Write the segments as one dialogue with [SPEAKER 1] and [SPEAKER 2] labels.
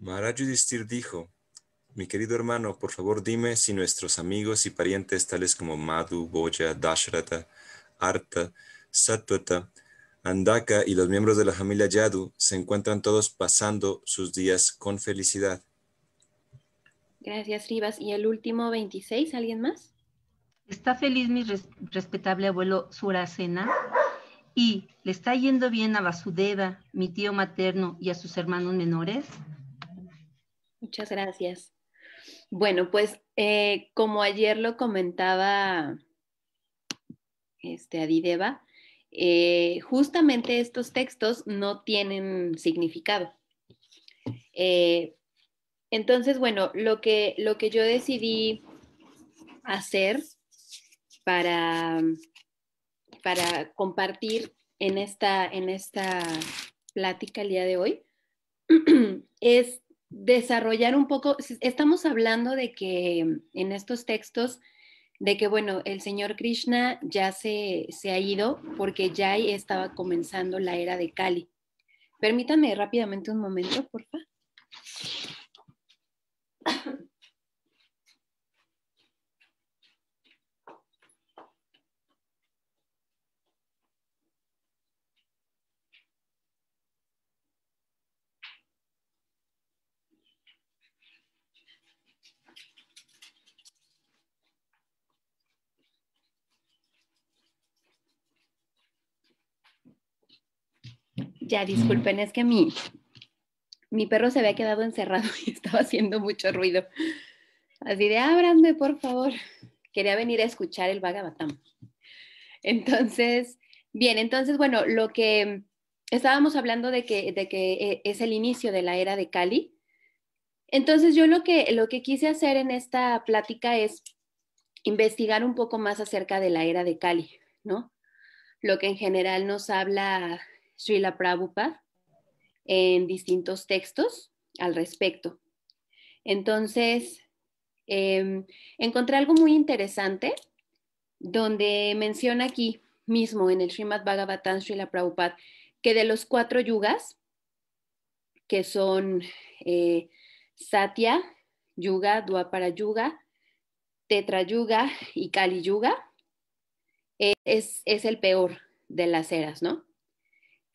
[SPEAKER 1] Maharaj dijo, mi querido hermano, por favor dime si nuestros amigos y parientes tales como Madhu, Boya, Dashrata, Arta, Satvata, Andaka y los miembros de la familia Yadu se encuentran todos pasando sus días con felicidad.
[SPEAKER 2] Gracias, Rivas. Y el último 26, ¿alguien más? Está feliz mi respetable abuelo Surasena y le está yendo bien a Vasudeva, mi tío materno y a sus hermanos menores. Muchas gracias. Bueno, pues eh, como ayer lo comentaba este, Adideva, eh, justamente estos textos no tienen significado. Eh, entonces, bueno, lo que, lo que yo decidí hacer para, para compartir en esta, en esta plática el día de hoy es desarrollar un poco, estamos hablando de que en estos textos, de que bueno, el señor Krishna ya se, ha ido porque ya estaba comenzando la era de Kali. Permítanme rápidamente un momento, por favor. Ya, disculpen, es que mi, mi perro se había quedado encerrado y estaba haciendo mucho ruido. Así de, ábranme, por favor. Quería venir a escuchar el vagabatam. Entonces, bien, entonces, bueno, lo que estábamos hablando de que, de que eh, es el inicio de la era de Cali. Entonces, yo lo que, lo que quise hacer en esta plática es investigar un poco más acerca de la era de Cali, ¿no? Lo que en general nos habla Srila Prabhupada en distintos textos al respecto. Entonces, em, encontré algo muy interesante donde menciona aquí mismo en el Srimad Bhagavatam Srila Prabhupada que de los cuatro yugas, que son eh, Satya, Yuga, Dwapara Yuga, Tetra Yuga y Kali Yuga, es el peor de las eras, ¿no?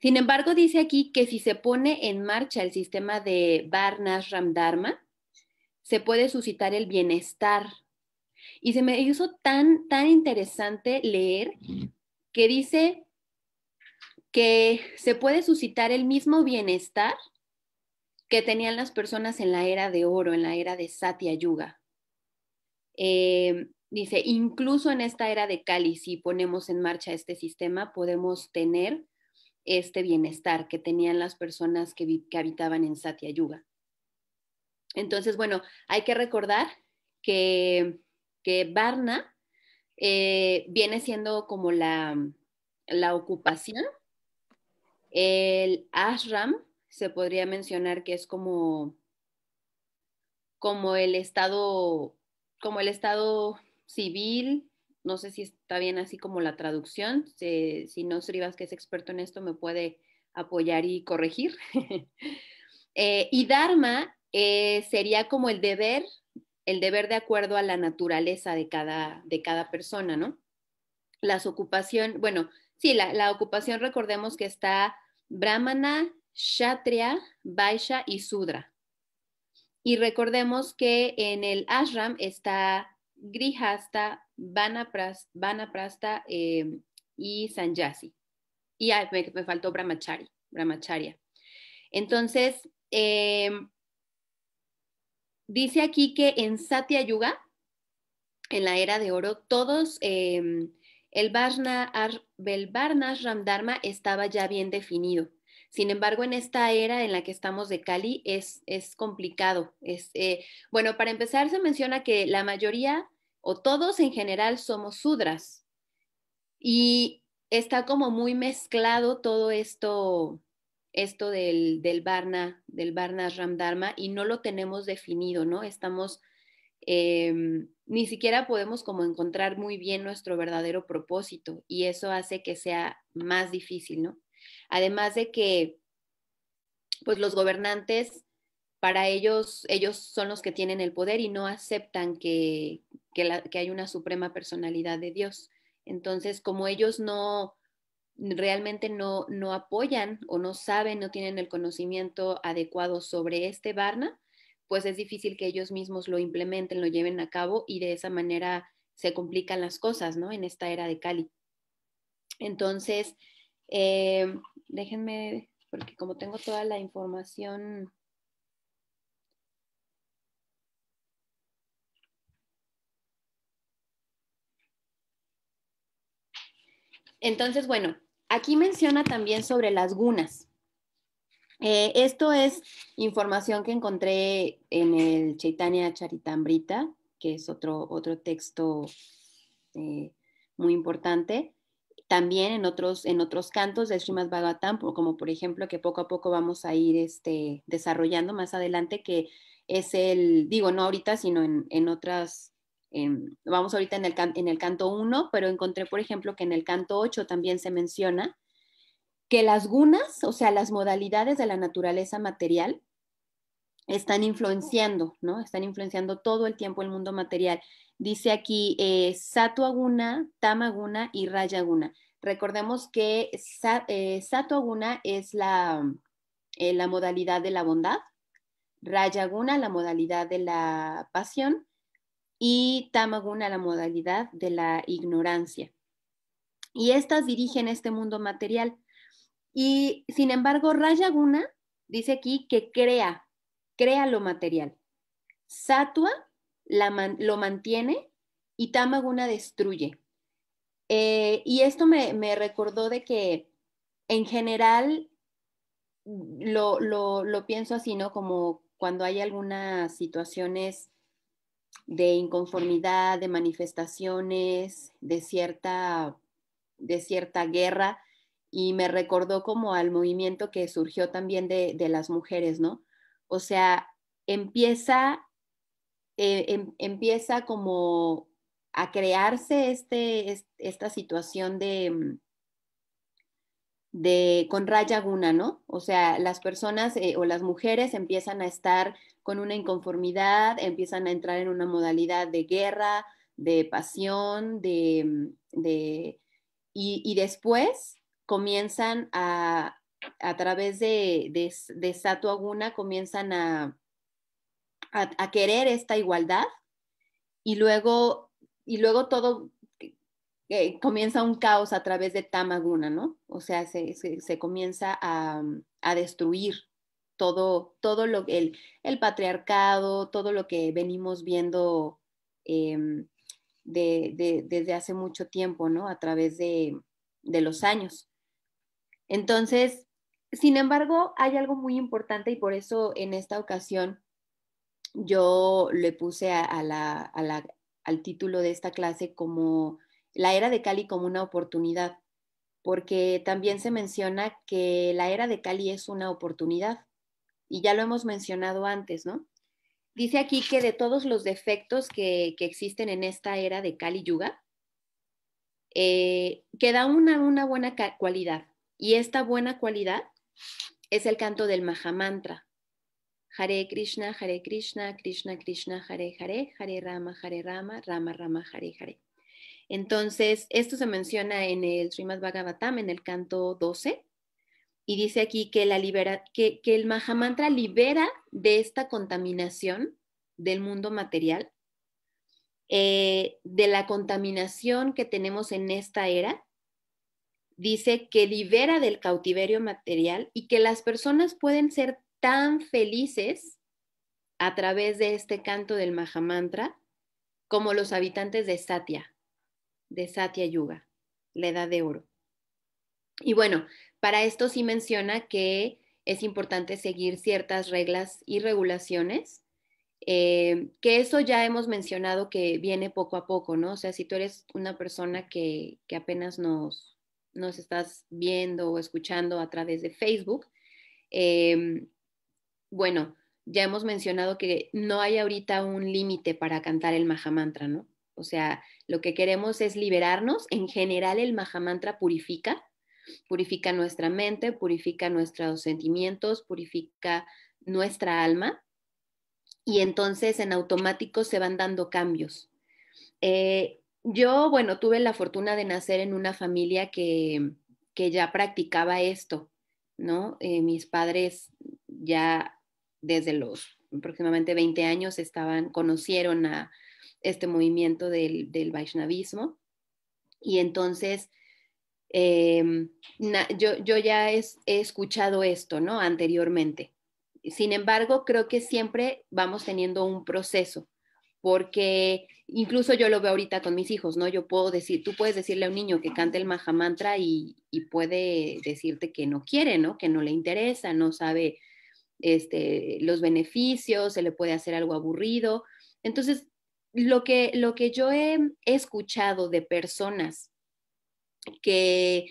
[SPEAKER 2] Sin embargo, dice aquí que si se pone en marcha el sistema de Varnas Dharma, se puede suscitar el bienestar. Y se me hizo tan, tan interesante leer que dice que se puede suscitar el mismo bienestar que tenían las personas en la era de oro, en la era de Satya Yuga. Eh, dice, incluso en esta era de Kali, si ponemos en marcha este sistema, podemos tener este bienestar que tenían las personas que, habitaban en Satya Yuga. Entonces, bueno, hay que recordar que, que Varna eh, viene siendo como la, la ocupación. El ashram se podría mencionar que es como, como el estado, como el estado civil no sé si está bien así como la traducción, si, no Srivas, que es experto en esto, me puede apoyar y corregir. Eh, y Dharma eh, sería como el deber, el deber de acuerdo a la naturaleza de cada, de cada persona, ¿no? Las ocupaciones, bueno, sí, la, la ocupación recordemos que está Brahmana, Kshatriya, Vaisha y Sudra. Y recordemos que en el ashram está Grihasta, Bana Prasta em, y Sanyasi. Y me, faltó Brahmachari, Brahmacharya. Entonces, em, dice aquí que en Satya Yuga, en la era de oro, todos, em, el, Varna, el Ramdharma estaba ya bien definido. Sin embargo, en esta era en la que estamos de Cali es, es complicado. Es, eh, bueno, para empezar, se menciona que la mayoría o todos en general somos sudras. Y está como muy mezclado todo esto, esto del, del Varna, del Varna Ramdharma, y no lo tenemos definido, ¿no? Estamos, em, ni siquiera podemos como encontrar muy bien nuestro verdadero propósito, y eso hace que sea más difícil, ¿no? Además de que, pues los gobernantes para ellos, ellos son los que tienen el poder y no aceptan que, hay una suprema personalidad de Dios. Entonces, como ellos no realmente no, no apoyan o no saben, no tienen el conocimiento adecuado sobre este Varna, pues es difícil que ellos mismos lo implementen, lo lleven a cabo y de esa manera se complican las cosas, ¿no? En esta era de Cali. Entonces, eh, déjenme, porque como tengo toda la información Entonces, bueno, aquí menciona también sobre las gunas. Eh, esto es información que encontré en el Chaitanya Charitambrita, que es otro, otro texto eh, muy importante. También en otros, en otros cantos de Srimad Bhagavatam, como por ejemplo que poco a poco vamos a ir este, desarrollando más adelante, que es el, digo, no ahorita, sino en, en otras vamos ahorita en el, canto 1, pero encontré, por ejemplo, que en el canto 8 también se menciona que las gunas, o sea, las modalidades de la naturaleza material, están influenciando, ¿no? Están influenciando todo el tiempo el mundo material. Dice aquí eh, Aguna, Tama y Raya Guna. Recordemos que sa, eh, es la, eh, la modalidad de la bondad, Raya Guna la modalidad de la pasión y Tamaguna la modalidad de la ignorancia. Y estas dirigen este mundo material. Y sin embargo, Rayaguna dice aquí que crea, crea lo material. Satua lo mantiene y Tamaguna destruye. Eh, y esto me, me, recordó de que en general lo, lo, lo pienso así, ¿no? Como cuando hay algunas situaciones de inconformidad, de manifestaciones, de cierta, de cierta guerra, y me recordó como al movimiento que surgió también de, las mujeres, ¿no? O sea, empieza, eh, em, empieza como a crearse este, esta situación de, con raya Guna, ¿no? O sea, las personas eh, o las mujeres empiezan a estar con una inconformidad, empiezan a entrar en una modalidad de guerra, de pasión, de, y, después comienzan a, a través de, de, comienzan a, a, a, querer esta igualdad y luego, y luego todo comienza un caos a través de Tamaguna, ¿no? O sea, se, comienza a, destruir todo, todo lo el, el patriarcado, todo lo que venimos viendo em, desde hace mucho tiempo, ¿no? A través de, los años. Entonces, sin embargo, hay algo muy importante y por eso en esta ocasión yo le puse al título de esta clase como la era de Cali como una oportunidad, porque también se menciona que la era de Cali es una oportunidad, y ya lo hemos mencionado antes, ¿no? Dice aquí que de todos los defectos que, existen en esta era de Kali Yuga, eh, queda una, una buena cualidad. Y esta buena cualidad es el canto del Mahamantra. Hare Krishna, Hare Krishna, Krishna Krishna, Hare Hare, Hare Rama, Hare Rama, Rama Rama, Hare Hare. Entonces, esto se menciona en el Srimad Bhagavatam, en el canto 12, y dice aquí que, el Mahamantra libera de esta contaminación del mundo material, eh, de la contaminación que tenemos en esta era, dice que libera del cautiverio material y que las personas pueden ser tan felices a través de este canto del Mahamantra como los habitantes de Satya, de Satya Yuga, la edad de oro. Y bueno, para esto sí menciona que es importante seguir ciertas reglas y regulaciones, eh, que eso ya hemos mencionado que viene poco a poco, ¿no? O sea, si tú eres una persona que, apenas nos, nos estás viendo o escuchando a través de Facebook, em, bueno, ya hemos mencionado que no hay ahorita un límite para cantar el Mahamantra, ¿no? O sea, lo que queremos es liberarnos. En general, el Mahamantra purifica, purifica nuestra mente, purifica nuestros sentimientos, purifica nuestra alma. Y entonces en automático se van dando cambios. Eh, yo, bueno, tuve la fortuna de nacer en una familia que, que ya practicaba esto, ¿no? Eh, mis padres ya desde los aproximadamente 20 años estaban, conocieron a, este movimiento del, del Vaishnavismo. Y entonces, em, yo, ya he escuchado esto, ¿no? Anteriormente. Sin embargo, creo que siempre vamos teniendo un proceso, porque incluso yo lo veo ahorita con mis hijos, ¿no? Yo puedo decir, tú puedes decirle a un niño que cante el Mahamantra y, y puede decirte que no quiere, ¿no? Que no le interesa, no sabe este, los beneficios, se le puede hacer algo aburrido. Entonces, lo que, yo he escuchado de personas que,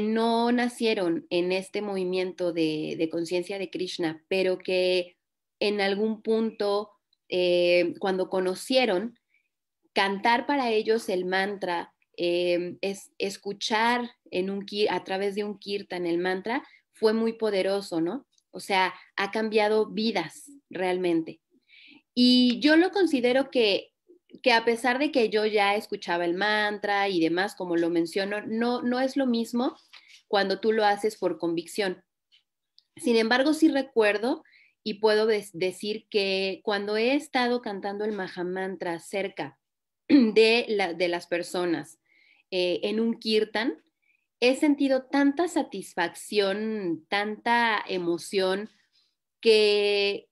[SPEAKER 2] no nacieron en este movimiento de, conciencia de Krishna, pero que en algún punto, eh, cuando conocieron, cantar para ellos el mantra, eh, es, escuchar en un, a través de un kirtan el mantra, fue muy poderoso, ¿no? O sea, ha cambiado vidas realmente. Y yo lo considero que, a pesar de que yo ya escuchaba el mantra y demás, como lo menciono, no, no es lo mismo cuando tú lo haces por convicción. Sin embargo, sí recuerdo y puedo decir que cuando he estado cantando el Mahamantra cerca de, las personas eh, en un kirtan, he sentido tanta satisfacción, tanta emoción, que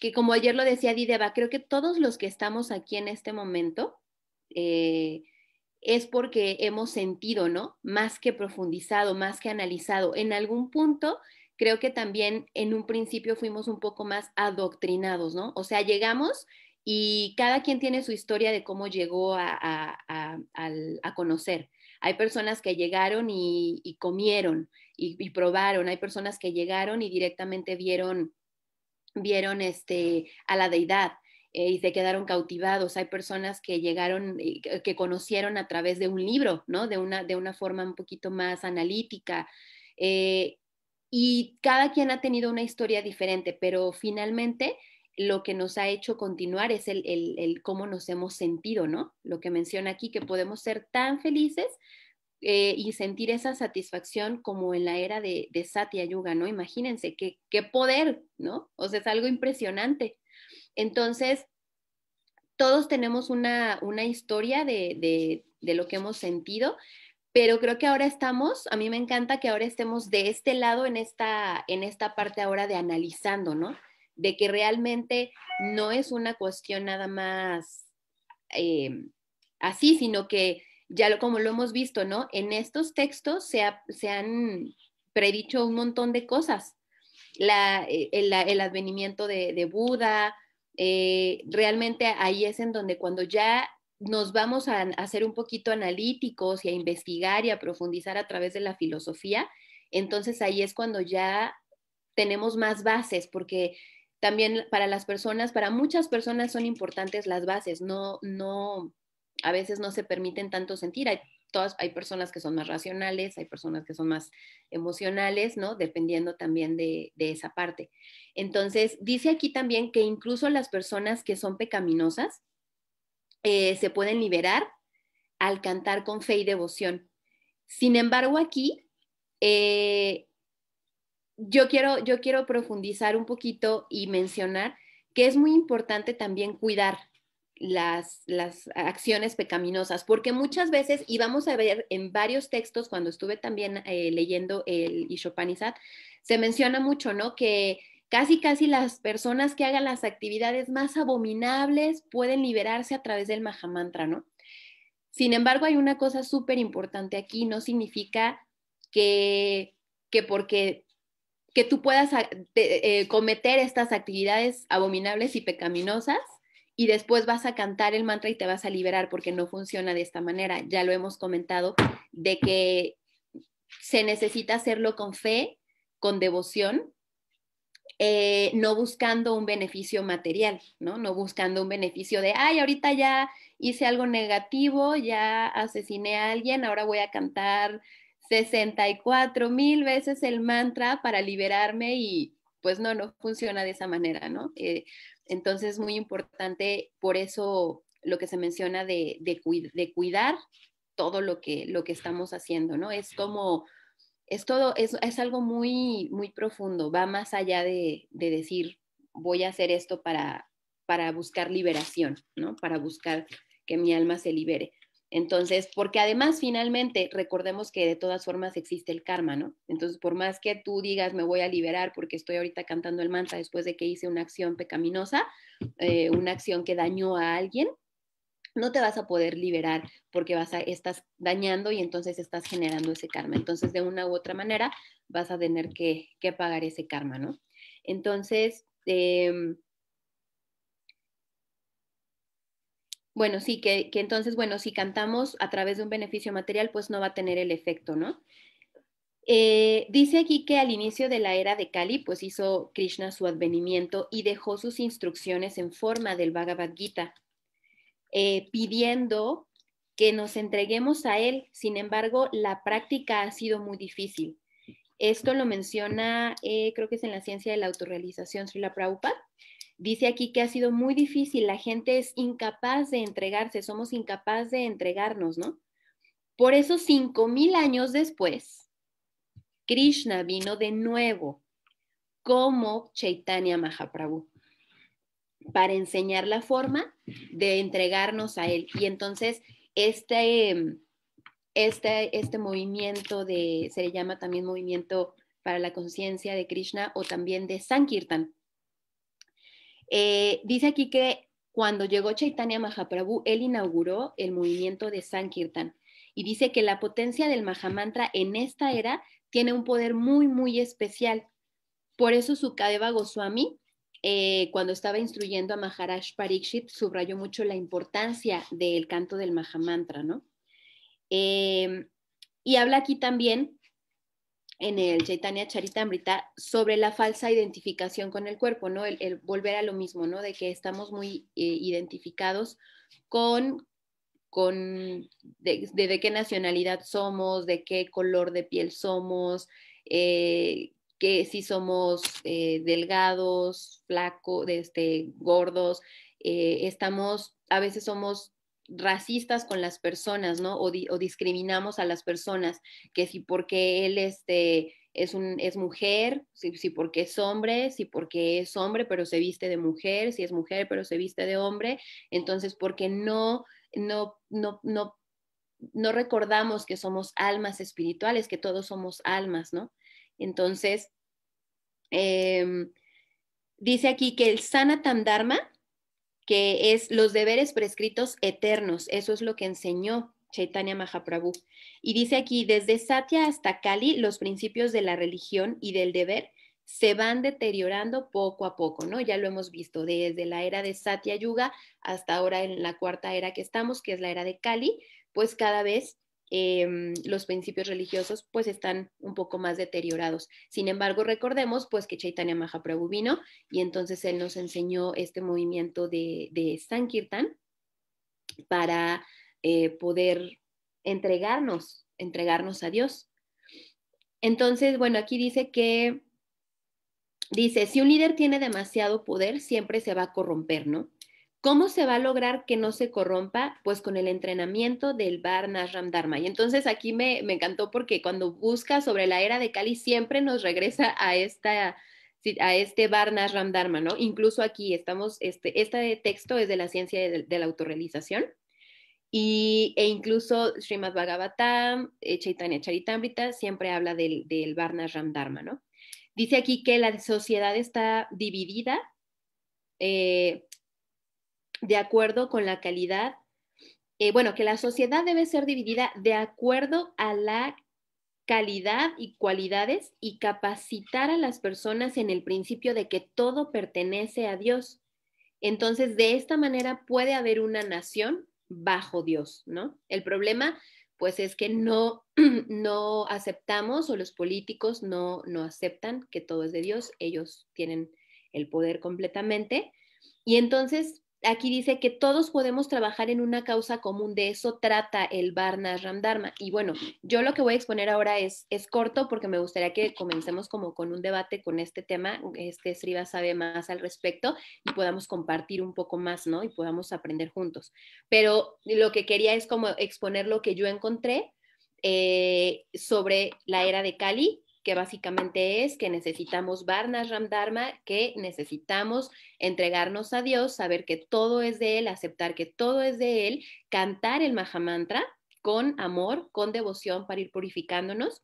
[SPEAKER 2] que como ayer lo decía Dideva, creo que todos los que estamos aquí en este momento eh, es porque hemos sentido, ¿no? Más que profundizado, más que analizado. En algún punto, creo que también en un principio fuimos un poco más adoctrinados, ¿no? O sea, llegamos y cada quien tiene su historia de cómo llegó a, conocer. Hay personas que llegaron y, comieron y, y, probaron, hay personas que llegaron y directamente vieron vieron este, a la deidad eh, y se quedaron cautivados. Hay personas que llegaron, que conocieron a través de un libro, ¿no? De una, de una forma un poquito más analítica. Eh, y cada quien ha tenido una historia diferente, pero finalmente lo que nos ha hecho continuar es el, el, el cómo nos hemos sentido, ¿no? Lo que menciona aquí, que podemos ser tan felices eh, y sentir esa satisfacción como en la era de, Satya Yuga, ¿no? Imagínense qué, qué poder, ¿no? O sea, es algo impresionante. Entonces, todos tenemos una, historia de, lo que hemos sentido, pero creo que ahora estamos, a mí me encanta que ahora estemos de este lado en esta, en esta parte ahora de analizando, ¿no? De que realmente no es una cuestión nada más eh, así, sino que ya como lo hemos visto, ¿no? En estos textos se, han predicho un montón de cosas. Eh, el, advenimiento de, Buda, eh, realmente ahí es en donde cuando ya nos vamos a, hacer un poquito analíticos y a investigar y a profundizar a través de la filosofía, entonces ahí es cuando ya tenemos más bases, porque también para las personas, para muchas personas son importantes las bases, no, no, a veces no se permiten tanto sentir. Hay, todas, hay personas que son más racionales, hay personas que son más emocionales, ¿no? Dependiendo también de, esa parte. Entonces, dice aquí también que incluso las personas que son pecaminosas eh, se pueden liberar al cantar con fe y devoción. Sin embargo, aquí eh, yo, quiero, yo quiero profundizar un poquito y mencionar que es muy importante también cuidar las, las acciones pecaminosas, porque muchas veces, y vamos a ver en varios textos, cuando estuve también eh, leyendo el Ishopanizat, se menciona mucho, ¿no? Que casi, casi las personas que hagan las actividades más abominables pueden liberarse a través del Mahamantra, ¿no? Sin embargo, hay una cosa súper importante aquí, no significa que, que porque que tú puedas eh, cometer estas actividades abominables y pecaminosas, y después vas a cantar el mantra y te vas a liberar porque no funciona de esta manera. Ya lo hemos comentado de que se necesita hacerlo con fe, con devoción, eh, no buscando un beneficio material, ¿no? No buscando un beneficio de, ay, ahorita ya hice algo negativo, ya asesiné a alguien, ahora voy a cantar 64 mil veces el mantra para liberarme y pues no, no funciona de esa manera, ¿no? Eh, entonces es muy importante, por eso lo que se menciona de, de, cuidar todo lo que, lo que estamos haciendo, ¿no? Es como, es todo, es, es algo muy, muy profundo, va más allá de, de decir, voy a hacer esto para, para buscar liberación, ¿no? Para buscar que mi alma se libere. Entonces, porque además finalmente recordemos que de todas formas existe el karma, ¿no? Entonces, por más que tú digas me voy a liberar porque estoy ahorita cantando el mantra después de que hice una acción pecaminosa, eh, una acción que dañó a alguien, no te vas a poder liberar porque vas a, estás dañando y entonces estás generando ese karma. Entonces, de una u otra manera, vas a tener que, pagar ese karma, ¿no? Entonces, em, Bueno, sí, que, entonces, bueno, si cantamos a través de un beneficio material, pues no va a tener el efecto, ¿no? Eh, dice aquí que al inicio de la era de Kali, pues hizo Krishna su advenimiento y dejó sus instrucciones en forma del Bhagavad Gita, eh, pidiendo que nos entreguemos a él. Sin embargo, la práctica ha sido muy difícil. Esto lo menciona, eh, creo que es en la ciencia de la autorrealización, Srila Prabhupada. Dice aquí que ha sido muy difícil, la gente es incapaz de entregarse, somos incapaz de entregarnos, ¿no? Por eso, cinco mil años después, Krishna vino de nuevo como Chaitanya Mahaprabhu para enseñar la forma de entregarnos a él. Y entonces, este, este, este movimiento de, se le llama también movimiento para la conciencia de Krishna o también de Sankirtan, eh, dice aquí que cuando llegó Chaitanya Mahaprabhu, él inauguró el movimiento de Sankirtan y dice que la potencia del Mahamantra en esta era tiene un poder muy, muy especial. Por eso Sukadeva Goswami, eh, cuando estaba instruyendo a Maharaj Parikshit, subrayó mucho la importancia del canto del Mahamantra, ¿no? Eh, y habla aquí también en el Chaitanya Charitamrita sobre la falsa identificación con el cuerpo, ¿no? El, volver a lo mismo, ¿no? De que estamos muy eh, identificados con, con de, qué nacionalidad somos, de qué color de piel somos, eh, que si somos eh, delgados, flacos, este, gordos, estamos, a veces somos racistas con las personas, ¿no? O, discriminamos a las personas, que si porque él este, es, un, es mujer, si, porque es hombre, si porque es hombre pero se viste de mujer, si es mujer pero se viste de hombre, entonces porque no, no, no, no, recordamos que somos almas espirituales, que todos somos almas, ¿no? Entonces, em, dice aquí que el sana Dharma, que es los deberes prescritos eternos. Eso es lo que enseñó Chaitanya Mahaprabhu. Y dice aquí, desde Satya hasta Kali, los principios de la religión y del deber se van deteriorando poco a poco, ¿no? Ya lo hemos visto desde la era de Satya Yuga hasta ahora en la cuarta era que estamos, que es la era de Kali, pues cada vez Em, los principios religiosos pues están un poco más deteriorados. Sin embargo, recordemos pues que Chaitanya Mahaprabhu vino y entonces él nos enseñó este movimiento de, de Sankirtan para eh, poder entregarnos, entregarnos a Dios. Entonces, bueno, aquí dice que, dice, si un líder tiene demasiado poder, siempre se va a corromper, ¿no? ¿Cómo se va a lograr que no se corrompa? Pues con el entrenamiento del Varnashram Dharma. Y entonces aquí me, me, encantó porque cuando busca sobre la era de Kali siempre nos regresa a esta a este Varnashram ¿no? Incluso aquí estamos, este, este texto es de la ciencia de, la autorrealización y, e incluso Srimad Bhagavatam, eh, Chaitanya Charitamrita siempre habla del, del Varnas Dharma, ¿no? Dice aquí que la sociedad está dividida eh, de acuerdo con la calidad, eh, bueno, que la sociedad debe ser dividida de acuerdo a la calidad y cualidades y capacitar a las personas en el principio de que todo pertenece a Dios. Entonces, de esta manera puede haber una nación bajo Dios, ¿no? El problema, pues, es que no, no aceptamos o los políticos no, no aceptan que todo es de Dios, ellos tienen el poder completamente. Y entonces, aquí dice que todos podemos trabajar en una causa común, de eso trata el Varnas Ramdharma. Y bueno, yo lo que voy a exponer ahora es, es corto porque me gustaría que comencemos como con un debate con este tema, este Sriva sabe más al respecto y podamos compartir un poco más, ¿no? Y podamos aprender juntos. Pero lo que quería es como exponer lo que yo encontré eh, sobre la era de Cali que básicamente es que necesitamos Varnashram Dharma, que necesitamos entregarnos a Dios, saber que todo es de Él, aceptar que todo es de Él, cantar el Mahamantra con amor, con devoción para ir purificándonos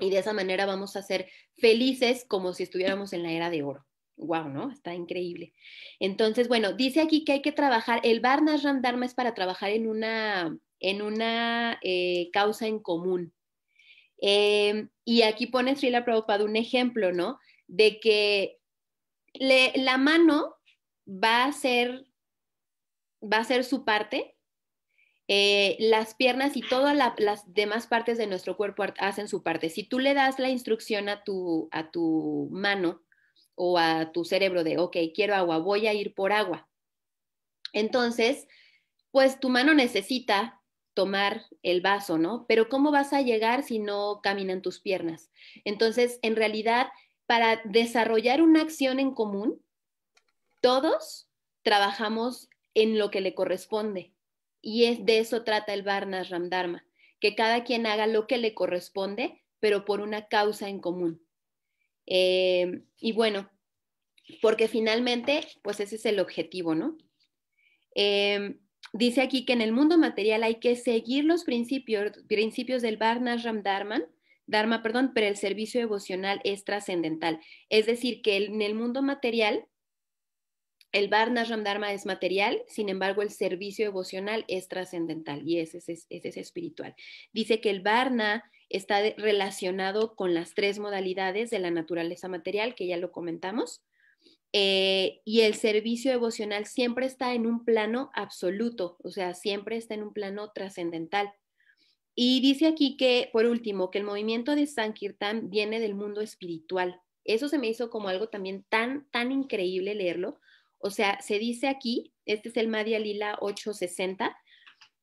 [SPEAKER 2] y de esa manera vamos a ser felices como si estuviéramos en la era de oro. Wow, ¿no? Está increíble. Entonces, bueno, dice aquí que hay que trabajar, el Varnashram Dharma es para trabajar en una, en una eh, causa en común, Em, y aquí pone Srila Prabhupada un ejemplo, ¿no? De que la mano va a ser, va a ser su parte, eh, las piernas y todas las demás partes de nuestro cuerpo hacen su parte. Si tú le das la instrucción a tu, a tu mano o a tu cerebro de, ok, quiero agua, voy a ir por agua. Entonces, pues tu mano necesita tomar el vaso, ¿no? Pero ¿cómo vas a llegar si no caminan tus piernas? Entonces, en realidad, para desarrollar una acción en común, todos trabajamos en lo que le corresponde. Y es, de eso trata el Varnas Ramdharma, que cada quien haga lo que le corresponde, pero por una causa en común. Eh, y bueno, porque finalmente, pues ese es el objetivo, ¿no? Eh, Dice aquí que en el mundo material hay que seguir los principios, principios del Varnashram Dharman, Dharma, perdón, pero el servicio emocional es trascendental. Es decir, que en el mundo material, el Varnashram Dharma es material, sin embargo, el servicio emocional es trascendental y es, ese es espiritual. Dice que el Varna está relacionado con las tres modalidades de la naturaleza material, que ya lo comentamos, eh, y el servicio devocional siempre está en un plano absoluto, o sea, siempre está en un plano trascendental. Y dice aquí que, por último, que el movimiento de Sankirtan viene del mundo espiritual. Eso se me hizo como algo también tan, tan increíble leerlo. O sea, se dice aquí, este es el Madhya Lila 860,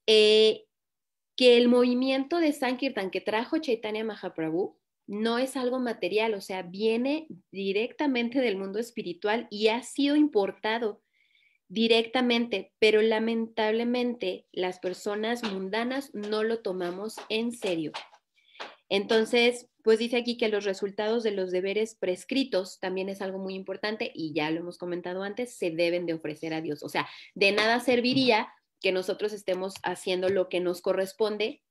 [SPEAKER 2] eh, que el movimiento de Sankirtan que trajo Chaitanya Mahaprabhu no es algo material, o sea, viene directamente del mundo espiritual y ha sido importado directamente, pero lamentablemente las personas mundanas no lo tomamos en serio. Entonces, pues dice aquí que los resultados de los deberes prescritos también es algo muy importante y ya lo hemos comentado antes, se deben de ofrecer a Dios. O sea, de nada serviría que nosotros estemos haciendo lo que nos corresponde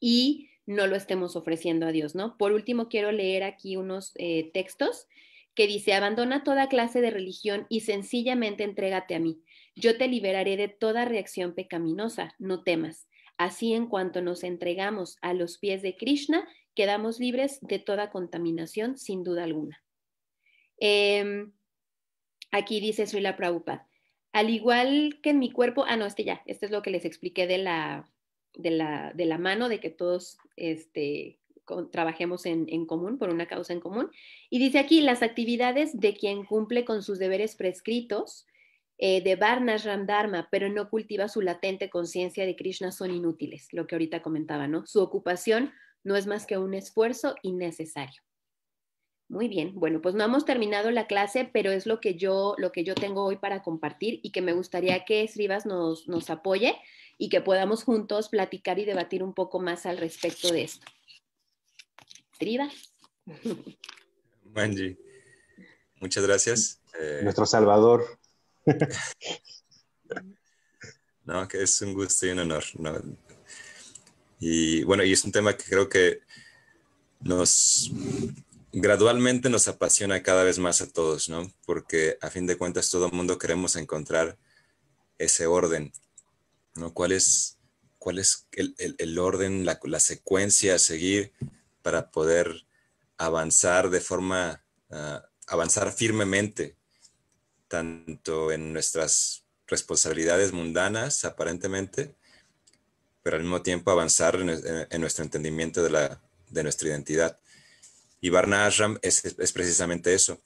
[SPEAKER 2] y no lo estemos ofreciendo a Dios, ¿no? Por último, quiero leer aquí unos eh, textos que dice, abandona toda clase de religión y sencillamente entrégate a mí. Yo te liberaré de toda reacción pecaminosa, no temas. Así en cuanto nos entregamos a los pies de Krishna, quedamos libres de toda contaminación, sin duda alguna. Em, aquí dice la Prabhupada, al igual que en mi cuerpo, ah, no, este ya, este es lo que les expliqué de la, de la, mano de que todos este, trabajemos en, común, por una causa en común. Y dice aquí, las actividades de quien cumple con sus deberes prescritos eh, de Varnashram Dharma, pero no cultiva su latente conciencia de Krishna son inútiles, lo que ahorita comentaba, ¿no? Su ocupación no es más que un esfuerzo innecesario. Muy bien, bueno, pues no hemos terminado la clase, pero es lo que yo, lo que yo tengo hoy para compartir y que me gustaría que Srivas nos apoye y que podamos juntos platicar y debatir un poco más al respecto de esto. Trida.
[SPEAKER 1] Manji, muchas gracias. Eh. Nuestro Salvador. no, que es un gusto y un honor. Y bueno, y es un tema que creo que nos gradualmente nos apasiona cada vez más a todos, ¿no? Porque a fin de cuentas todo el mundo queremos encontrar ese orden ¿Cuál es, cuál es el, el, el orden, la, la, secuencia a seguir para poder avanzar de forma, ah, avanzar firmemente, tanto en nuestras responsabilidades mundanas, aparentemente, pero al mismo tiempo avanzar en, en, nuestro entendimiento de, la, de nuestra identidad. Y Varna Ashram es, es, precisamente eso.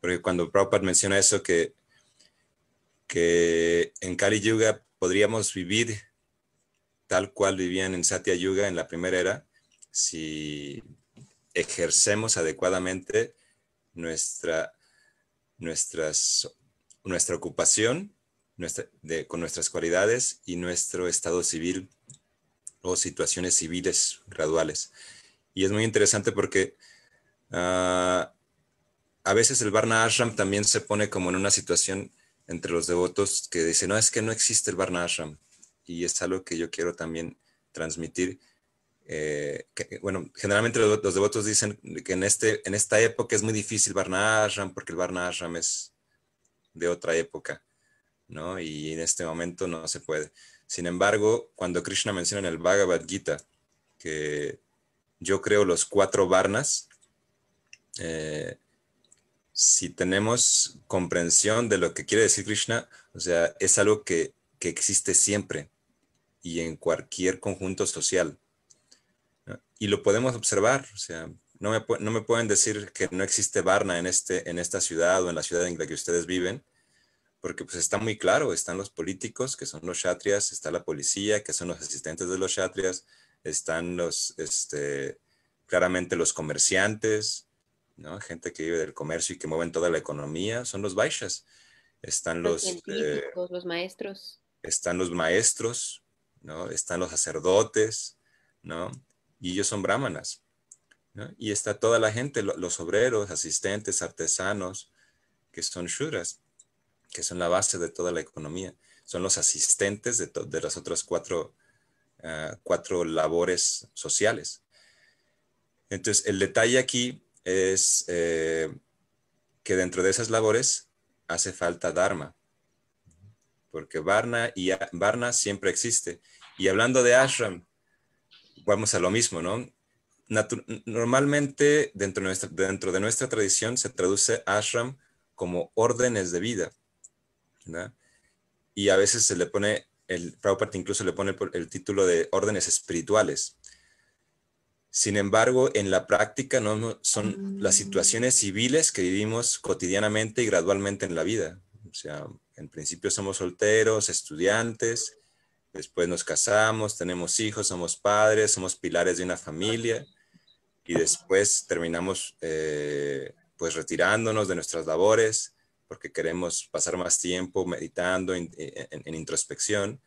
[SPEAKER 1] Porque cuando Prabhupada menciona eso, que, que en Kali Yuga podríamos vivir tal cual vivían en Satya Yuga en la primera era si ejercemos adecuadamente nuestra, nuestras, nuestra ocupación nuestra, con nuestras cualidades y nuestro estado civil o situaciones civiles graduales. Y es muy interesante porque ah, a veces el Varna Ashram también se pone como en una situación entre los devotos que dicen, no, es que no existe el Varnashram. Y es algo que yo quiero también transmitir. Eh, bueno, generalmente los, devotos dicen que en, este, en esta época es muy difícil Varnashram porque el Varnashram es de otra época, ¿no? Y en este momento no se puede. Sin embargo, cuando Krishna menciona en el Bhagavad Gita que yo creo los cuatro Varnas, eh, si tenemos comprensión de lo que quiere decir Krishna, o sea, es algo que, existe siempre y en cualquier conjunto social. Y lo podemos observar, o sea, no me, pueden decir que no existe Varna en, este, en esta ciudad o en la ciudad en la que ustedes viven, porque pues está muy claro, están los políticos, que son los shatrias, está la policía, que son los asistentes de los shatrias, están los, este, claramente los comerciantes, ¿no? Gente que vive del comercio y que mueven toda la economía, son los baixas. Están los, los eh,
[SPEAKER 2] maestros.
[SPEAKER 1] Están los maestros, ¿no? Están los sacerdotes, ¿no? Y ellos son brahmanas. Y está toda la gente, los obreros, asistentes, artesanos, que son shudras, que son la base de toda la economía. Son los asistentes de, de las otras cuatro, ah, cuatro labores sociales. Entonces, el detalle aquí es eh, que dentro de esas labores hace falta Dharma, porque Varna, y, Varna siempre existe. Y hablando de ashram, vamos a lo mismo, ¿no? normalmente dentro de, nuestra, dentro de nuestra tradición se traduce ashram como órdenes de vida, Y a veces se le pone, el Prabhupada incluso le pone el título de órdenes espirituales, sin embargo, en la práctica no son las mm. situaciones civiles que vivimos cotidianamente y gradualmente en la vida. O sea, en principio somos solteros, estudiantes, después nos casamos, tenemos hijos, somos padres, somos pilares de una familia y después terminamos eh, pues retirándonos de nuestras labores porque queremos pasar más tiempo meditando eh, en, introspección.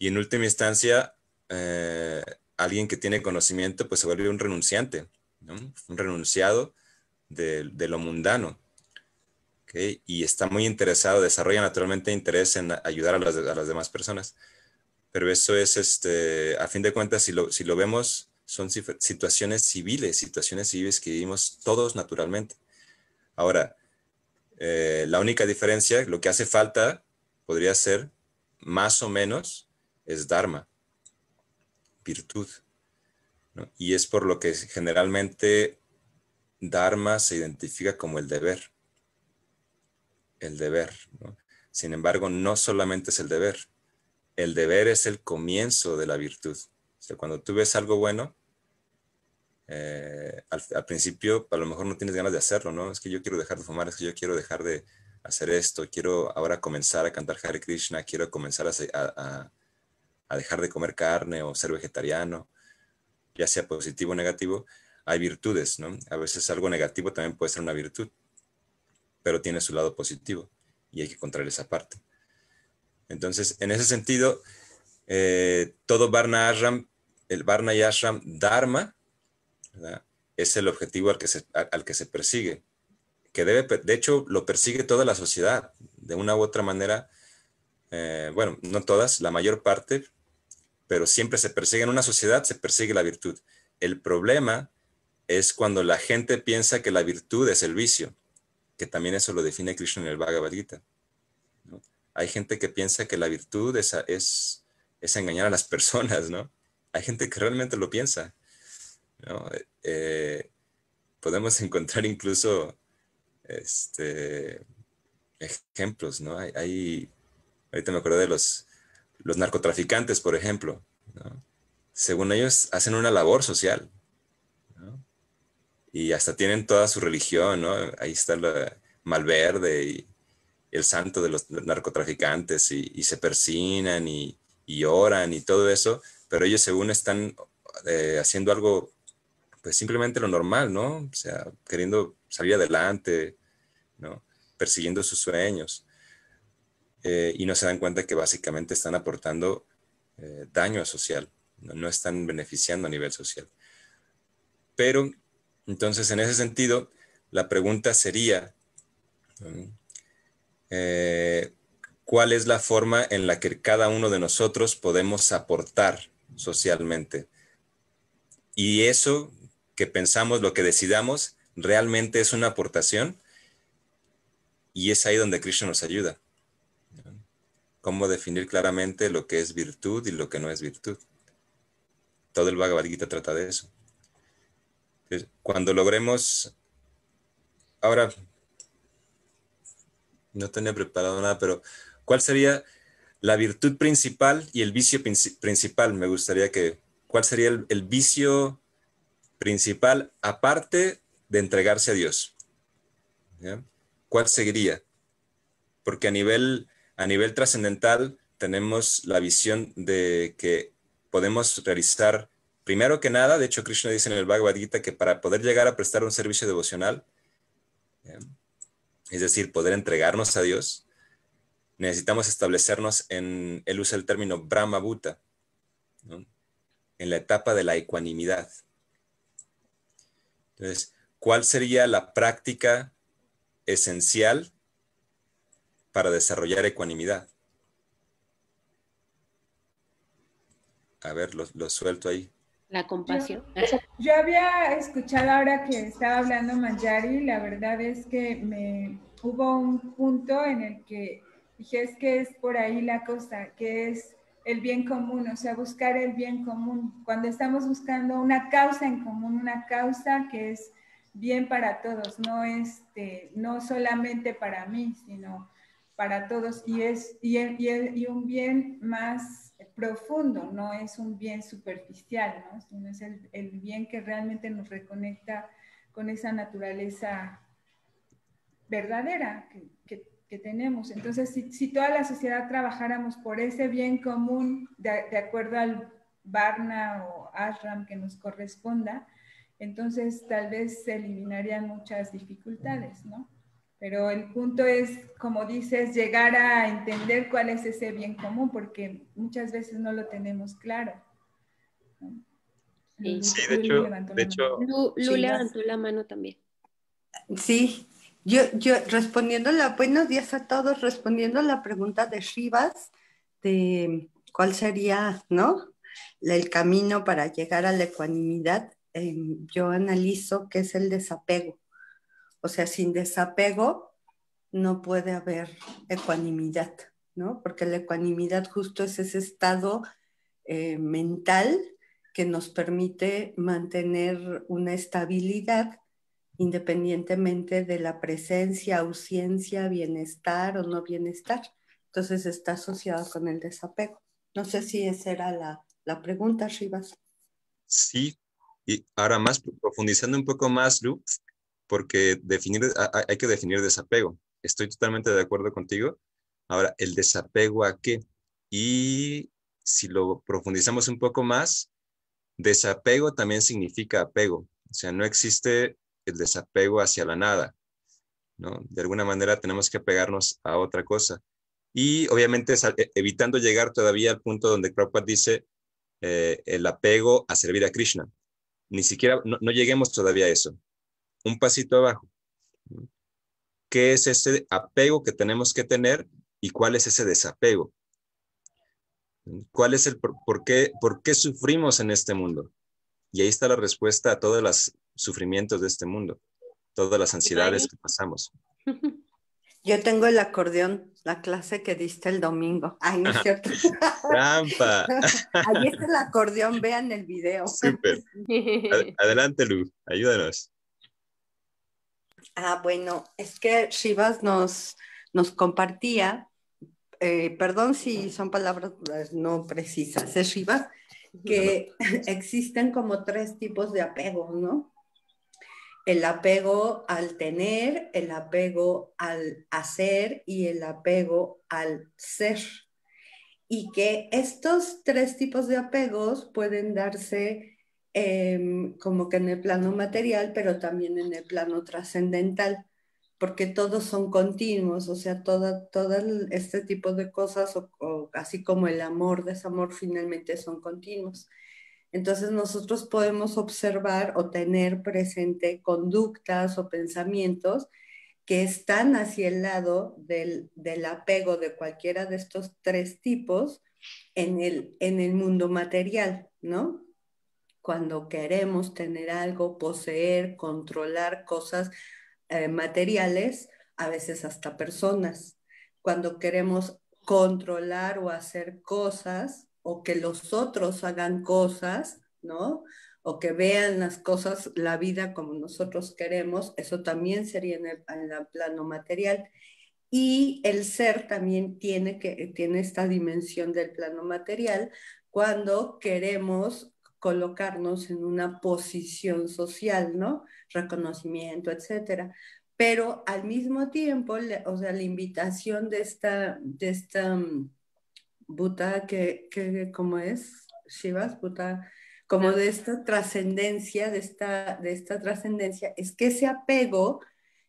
[SPEAKER 1] Y en última instancia, eh, alguien que tiene conocimiento pues se vuelve un renunciante, un renunciado de, lo mundano. Y está muy interesado, desarrolla naturalmente interés en ayudar a las, demás personas. Pero eso es, este, a fin de cuentas, si lo, vemos, son situaciones civiles, situaciones civiles que vivimos todos naturalmente. Ahora, eh, la única diferencia, lo que hace falta, podría ser más o menos, es Dharma virtud. Y es por lo que generalmente Dharma se identifica como el deber. El deber. Sin embargo, no solamente es el deber. El deber es el comienzo de la virtud. O cuando tú ves algo bueno, eh, al, principio a lo mejor no tienes ganas de hacerlo, ¿no? Es que yo quiero dejar de fumar, es que yo quiero dejar de hacer esto, quiero ahora comenzar a cantar Hare Krishna, quiero comenzar a, a, a dejar de comer carne o ser vegetariano, ya sea positivo o negativo, hay virtudes, ¿no? A veces algo negativo también puede ser una virtud, pero tiene su lado positivo y hay que encontrar esa parte. Entonces, en ese sentido, eh, todo Varna Ashram, el Varna y Ashram Dharma, es el objetivo al que se, que se persigue, que debe, de hecho, lo persigue toda la sociedad, de una u otra manera, eh, bueno, no todas, la mayor parte, pero siempre se persigue en una sociedad, se persigue la virtud. El problema es cuando la gente piensa que la virtud es el vicio, que también eso lo define Krishna en el Bhagavad Gita. Hay gente que piensa que la virtud es, es, engañar a las personas, ¿no? Hay gente que realmente lo piensa. ¿no? Eh, podemos encontrar incluso este, ejemplos, ¿no? Hay, hay, ahorita me acuerdo de los los narcotraficantes, por ejemplo, según ellos, hacen una labor social. Y hasta tienen toda su religión, ¿no? Ahí está la Malverde y el santo de los narcotraficantes y, se persinan y, oran y todo eso, pero ellos según están eh, haciendo algo, pues simplemente lo normal, ¿no? O sea, queriendo salir adelante, Persiguiendo sus sueños. Eh, y no se dan cuenta que básicamente están aportando eh, daño social, no, están beneficiando a nivel social. Pero, entonces, en ese sentido, la pregunta sería, eh, ¿cuál es la forma en la que cada uno de nosotros podemos aportar socialmente? Y eso que pensamos, lo que decidamos, realmente es una aportación. Y es ahí donde Krishna nos ayuda cómo definir claramente lo que es virtud y lo que no es virtud. Todo el Bhagavad trata de eso. cuando logremos... Ahora, no tenía preparado nada, pero ¿cuál sería la virtud principal y el vicio principal? Me gustaría que... ¿Cuál sería el, vicio principal aparte de entregarse a Dios? ¿Cuál seguiría? Porque a nivel a nivel trascendental, tenemos la visión de que podemos realizar, primero que nada, de hecho Krishna dice en el Bhagavad Gita que para poder llegar a prestar un servicio devocional, ¿eh? es decir, poder entregarnos a Dios, necesitamos establecernos en, él usa el término Brahma Bhuta, en la etapa de la ecuanimidad. Entonces, ¿cuál sería la práctica esencial para desarrollar ecuanimidad. A ver, lo, suelto ahí.
[SPEAKER 2] La
[SPEAKER 3] compasión. Yo, había escuchado ahora que estaba hablando Manjari, la verdad es que me, hubo un punto en el que dije, es que es por ahí la cosa, que es el bien común, o sea, buscar el bien común. Cuando estamos buscando una causa en común, una causa que es bien para todos, no, este, no solamente para mí, sino para todos y es y, un bien más profundo, no es un bien superficial, ¿no? sino es el, bien que realmente nos reconecta con esa naturaleza verdadera que, tenemos. Entonces, si, toda la sociedad trabajáramos por ese bien común, de, acuerdo al Varna o Ashram que nos corresponda, entonces tal vez se eliminarían muchas dificultades, ¿no? Pero el punto es, como dices, llegar a entender cuál es ese bien común, porque muchas veces no lo tenemos claro. Sí, de hecho, de Lu, levantó
[SPEAKER 2] la mano también.
[SPEAKER 4] Sí, yo, yo respondiendo la, buenos días a todos, respondiendo a la pregunta de Rivas, de cuál sería, ¿no? El camino para llegar a la ecuanimidad, eh, yo analizo que es el desapego o sea, sin desapego no puede haber ecuanimidad, ¿no? Porque la ecuanimidad justo es ese estado eh, mental que nos permite mantener una estabilidad independientemente de la presencia, ausencia, bienestar o no bienestar. Entonces está asociado con el desapego. No sé si esa era la, la pregunta, Rivas.
[SPEAKER 1] Sí, y ahora más profundizando un poco más, Lu, porque definir, hay que definir desapego. Estoy totalmente de acuerdo contigo. Ahora, ¿el desapego a qué? Y si lo profundizamos un poco más, desapego también significa apego. O sea, no existe el desapego hacia la nada. ¿no? De alguna manera tenemos que apegarnos a otra cosa. Y obviamente e, evitando llegar todavía al punto donde Prabhupada dice eh, el apego a servir a Krishna. Ni siquiera, no, no lleguemos todavía a eso un pasito abajo. ¿Qué es ese apego que tenemos que tener y cuál es ese desapego? ¿Cuál es el por, qué, por sufrimos en este mundo? Y ahí está la respuesta a todos los sufrimientos de este mundo, todas las ansiedades que pasamos.
[SPEAKER 4] Yo tengo el acordeón, la clase que diste el domingo. Ay, no es cierto. Ahí está el acordeón, vean el video.
[SPEAKER 1] Adelante, Lu, ayúdanos.
[SPEAKER 4] Ah, bueno, es que Shivas nos, compartía, eh, perdón si son palabras pues, no precisas, es ¿eh, Shivas, que existen como tres tipos de apego, ¿no? El apego al tener, el apego al hacer y el apego al ser. Y que estos tres tipos de apegos pueden darse Em, como que en el plano material, pero también en el plano trascendental, porque todos son continuos, o sea, todo, todo este tipo de cosas, o así como el amor, desamor, finalmente son continuos. Entonces nosotros podemos observar o tener presente conductas o pensamientos que están hacia el lado del, del apego de cualquiera de estos tres tipos en el, en el mundo material, ¿no? cuando queremos tener algo, poseer, controlar cosas eh, materiales, a veces hasta personas. Cuando queremos controlar o hacer cosas o que los otros hagan cosas, ¿no? O que vean las cosas, la vida como nosotros queremos, eso también sería en el, plano material. Y el ser también tiene, que, tiene esta dimensión del plano material cuando queremos colocarnos en una posición social, ¿no? Reconocimiento, etcétera. Pero al mismo tiempo, o sea, la invitación de esta, de esta mm, Buta, que, que, ¿cómo es? Shivas, Buta, como de esta trascendencia, de esta, de esta trascendencia, es que ese apego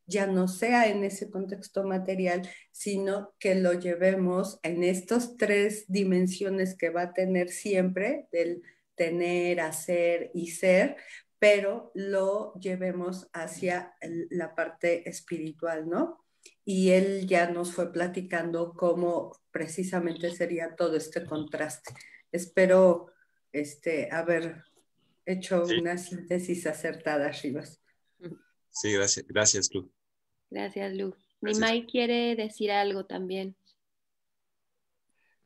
[SPEAKER 4] ya no sea en ese contexto material, sino que lo llevemos en estas tres dimensiones que va a tener siempre del tener, hacer y ser, pero lo llevemos hacia la parte espiritual, ¿no? Y él ya nos fue platicando cómo precisamente sería todo este contraste. Espero este, haber hecho una síntesis acertada, Rivas.
[SPEAKER 1] Sí, gracias, gracias, Lu.
[SPEAKER 2] Gracias, Lu. Mi May quiere decir algo también.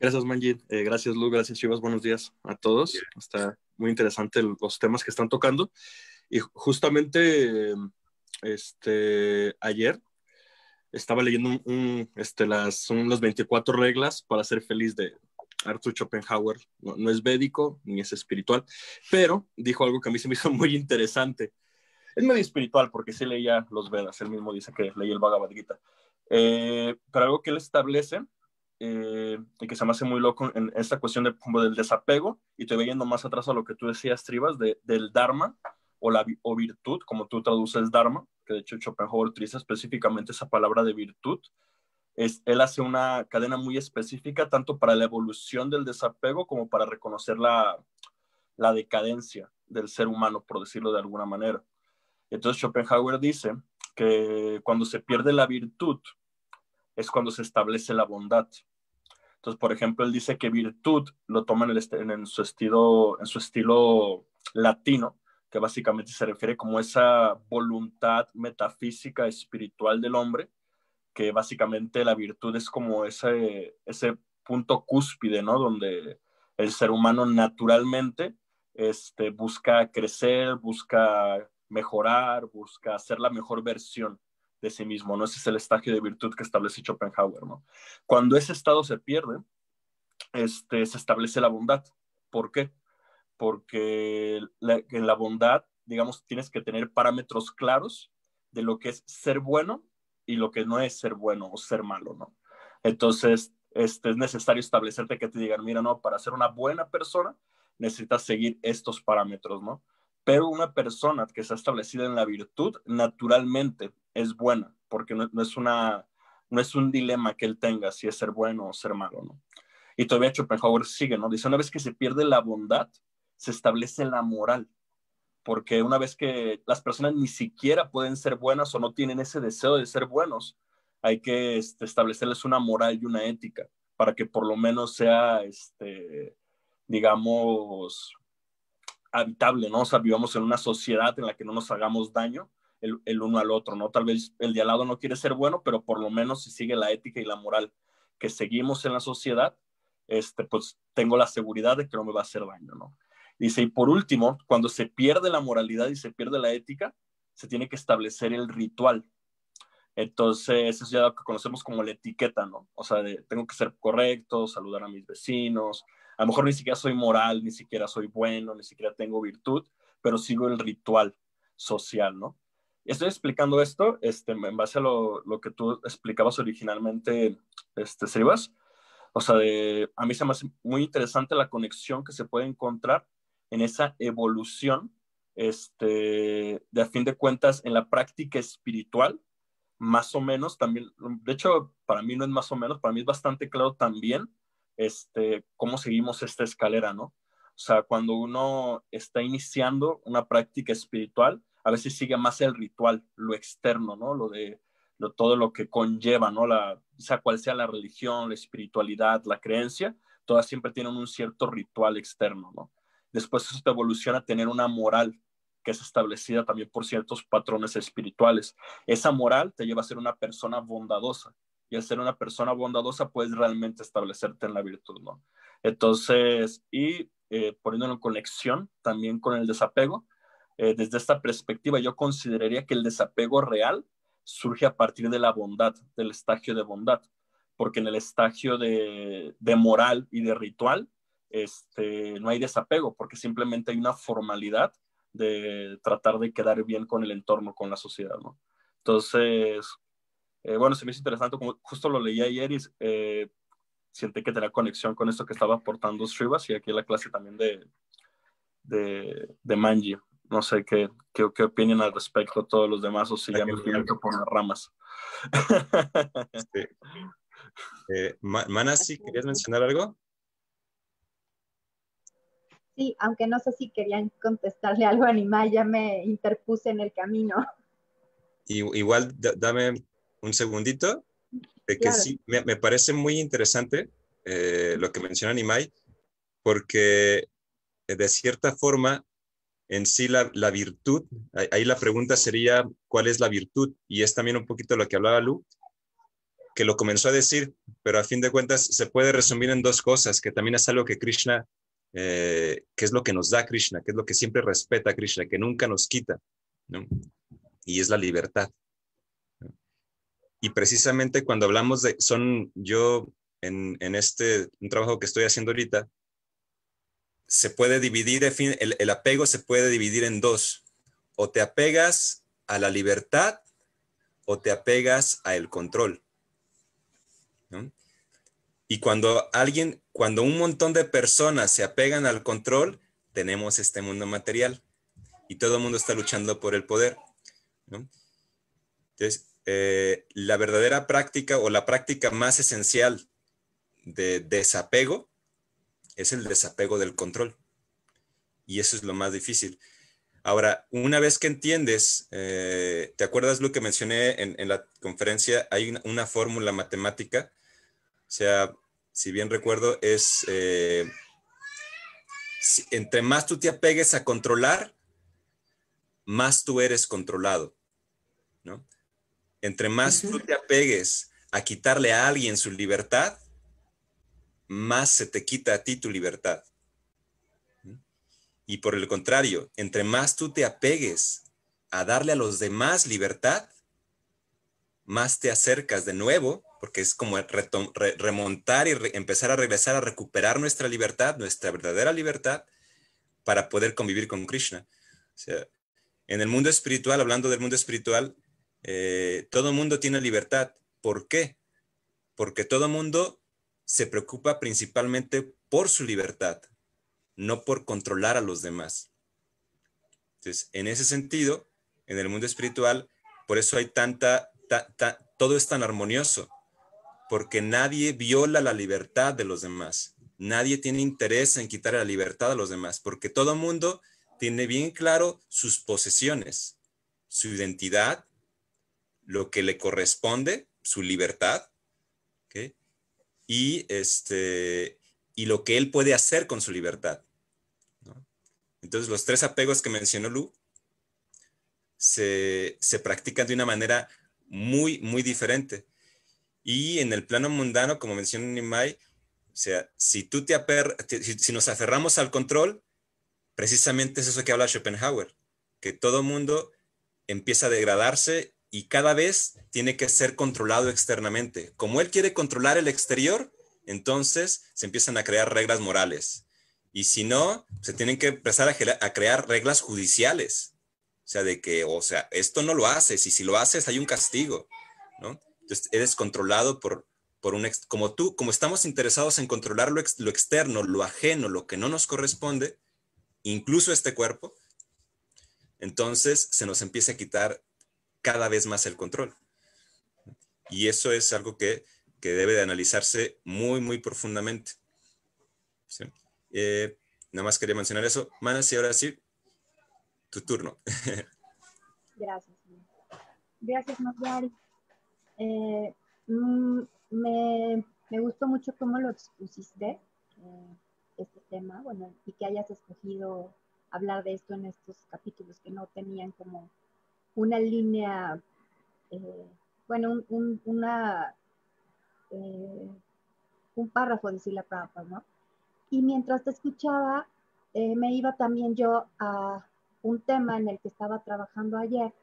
[SPEAKER 5] Gracias, Manjit. Eh, gracias, Lu. Gracias, Chivas. Buenos días a todos. Está muy interesante los temas que están tocando. Y justamente este, ayer estaba leyendo un, este, las, son las 24 reglas para ser feliz de Arthur Schopenhauer. No, es védico ni es espiritual, pero dijo algo que a mí se me hizo muy interesante. Es medio espiritual porque sí leía los Vedas, él mismo dice que leía el Bhagavad Gita. Eh, pero algo que él establece eh, y que se me hace muy loco en esta cuestión del desapego, y te voy yendo más atrás a lo que tú decías, Tribas, del Dharma o, la, o virtud, como tú traduces Dharma, que de hecho Schopenhauer utiliza específicamente esa palabra de virtud. Es, él hace una cadena muy específica tanto para la evolución del desapego como para reconocer la, la decadencia del ser humano, por decirlo de alguna manera. Entonces Schopenhauer dice que cuando se pierde la virtud es cuando se establece la bondad. Entonces, por ejemplo, él dice que virtud lo toma en, el su, estilo, en su estilo latino, que básicamente se refiere como esa voluntad metafísica espiritual del hombre, que básicamente la virtud es como ese, ese punto cúspide, ¿no? Donde el ser humano naturalmente este, busca crecer, busca mejorar, busca ser la mejor versión de sí mismo, ¿no? Ese es el estaje de virtud que establece Schopenhauer, ¿no? Cuando ese estado se pierde, este, se establece la bondad. ¿Por qué? Porque en la bondad, digamos, tienes que tener parámetros claros de lo que es ser bueno y lo que no es ser bueno o ser malo, ¿no? Entonces, este, es necesario establecerte que te digan, mira, no, para ser una buena persona necesitas seguir estos parámetros, ¿no? Pero una persona que se ha establecido en la virtud, naturalmente es buena, porque no, es una, no es un dilema que él tenga si es ser bueno o ser malo, ¿no? Y todavía Schopenhauer sigue, ¿no? Dice, una vez que se pierde la bondad, se establece la moral, porque una vez que las personas ni siquiera pueden ser buenas o no tienen ese deseo de ser buenos, hay que este, establecerles una moral y una ética para que por lo menos sea, este, digamos, habitable, ¿no? O sea, vivamos en una sociedad en la que no nos hagamos daño el, uno al otro, ¿no? Tal vez el de al lado no quiere ser bueno, pero por lo menos si sigue la ética y la moral que seguimos en la sociedad, este, pues tengo la seguridad de que no me va a hacer daño, ¿no? Dice, y por último, cuando se pierde la moralidad y se pierde la ética, se tiene que establecer el ritual. Entonces, eso ya lo que conocemos como la etiqueta, ¿no? O sea, tengo que ser correcto, saludar a mis vecinos, a lo mejor ni siquiera soy moral, ni siquiera soy bueno, ni siquiera tengo virtud, pero sigo el ritual social, ¿no? Estoy explicando esto este, en base a lo, que tú explicabas originalmente, este, O sea, a mí se me hace muy interesante la conexión que se puede encontrar en esa evolución, este, de a fin de cuentas, en la práctica espiritual, más o menos también, de hecho, para mí no es más o menos, para mí es bastante claro también este, cómo seguimos esta escalera, ¿no? O sea, cuando uno está iniciando una práctica espiritual, a veces sigue más el ritual, lo externo, ¿no? Lo de todo lo que conlleva, ¿no? La, sea cual sea la religión, la espiritualidad, la creencia, todas siempre tienen un cierto ritual externo, ¿no? Después eso te evoluciona a tener una moral que es establecida también por ciertos patrones espirituales. Esa moral te lleva a ser una persona bondadosa y al ser una persona bondadosa puedes realmente establecerte en la virtud, ¿no? Entonces, y eh, poniéndolo en conexión también con el desapego, eh, desde esta perspectiva, yo consideraría que el desapego real surge a partir de la bondad, del estagio de bondad, porque en el estagio de, moral y de ritual este, no hay desapego, porque simplemente hay una formalidad de tratar de quedar bien con el entorno, con la sociedad, Entonces, eh, bueno, se me hizo interesante, como justo lo leía ayer y eh, siente que tenía conexión con esto que estaba aportando Srivas y aquí la clase también de, de, de Manji. No sé qué, qué, al respecto todos los demás o si ya me por las ramas.
[SPEAKER 1] manas este, Eh, ¿querías mencionar algo?
[SPEAKER 6] Sí, aunque no sé si querían contestarle algo a Nimai, ya me interpuse en el camino.
[SPEAKER 1] igual, dame un segundito, de que sí, me, parece muy interesante eh, lo que menciona Nimai, porque eh, de cierta forma en sí la, virtud, ahí la pregunta sería, ¿cuál es la virtud? Y es también un poquito lo que hablaba Lu, que lo comenzó a decir, pero a fin de cuentas se puede resumir en dos cosas, que también es algo que Krishna, eh, que es lo que nos da Krishna, que es lo que siempre respeta Krishna, que nunca nos quita, ¿no? y es la libertad. Y precisamente cuando hablamos de, son yo en, este trabajo que estoy haciendo ahorita, se puede dividir, el, apego se puede dividir en dos. O te apegas a la libertad o te apegas al control. Y cuando alguien, cuando un montón de personas se apegan al control, tenemos este mundo material y todo el mundo está luchando por el poder. Entonces, eh, la verdadera práctica o la práctica más esencial de desapego es el desapego del control. Y eso es lo más difícil. Ahora, una vez que entiendes, eh, ¿te acuerdas lo que mencioné en, la conferencia? Hay una, fórmula matemática. O sea, si bien recuerdo, es eh, entre más tú te apegues a controlar, más tú eres controlado. ¿no? Entre más tú te apegues a quitarle a alguien su libertad, más se te quita a ti tu libertad. ¿Mm? Y por el contrario, entre más tú te apegues a darle a los demás libertad, más te acercas de nuevo, porque es como remontar y empezar a regresar a recuperar nuestra libertad, nuestra verdadera libertad, para poder convivir con Krishna. O sea, en el mundo espiritual, hablando del mundo espiritual, eh, todo mundo tiene libertad. ¿Por qué? Porque todo mundo se preocupa principalmente por su libertad, no por controlar a los demás. Entonces, en ese sentido, en el mundo espiritual, por eso hay tanta, todo es tan armonioso, porque nadie viola la libertad de los demás, nadie tiene interés en quitar la libertad a los demás, porque todo mundo tiene bien claro sus posesiones, su identidad, lo que le corresponde, su libertad, y, este, y lo que él puede hacer con su libertad. Entonces, los tres apegos que mencionó Lu se, se practican de una manera muy, muy diferente. Y en el plano mundano, como mencionó Nimai, o sea, si tú te si, nos aferramos al control, precisamente es eso que habla Schopenhauer, que todo mundo empieza a degradarse y cada vez tiene que ser controlado externamente. Como él quiere controlar el exterior, entonces se empiezan a crear reglas morales. Y si no, se tienen que empezar a, crear reglas judiciales. O sea, de que, o sea, esto no lo haces y si lo haces hay un castigo, ¿no? Entonces eres controlado por, por un, ex como tú, como estamos interesados en controlar lo externo, lo ajeno, lo que no nos corresponde, incluso este cuerpo, entonces se nos empieza a quitar cada vez más el control. Y eso es algo que, debe de analizarse muy, muy profundamente. Eh, nada más quería mencionar eso. Manas, y ahora sí, tu turno.
[SPEAKER 6] Gracias. Gracias, Magari. Eh, mm, me, gustó mucho cómo lo expusiste, eh, este tema, bueno, y que hayas escogido hablar de esto en estos capítulos que no tenían como una línea, eh, bueno, un, una, eh, un párrafo decir la palabra, ¿no? Y mientras te escuchaba, eh, me iba también yo a un tema en el que estaba trabajando ayer.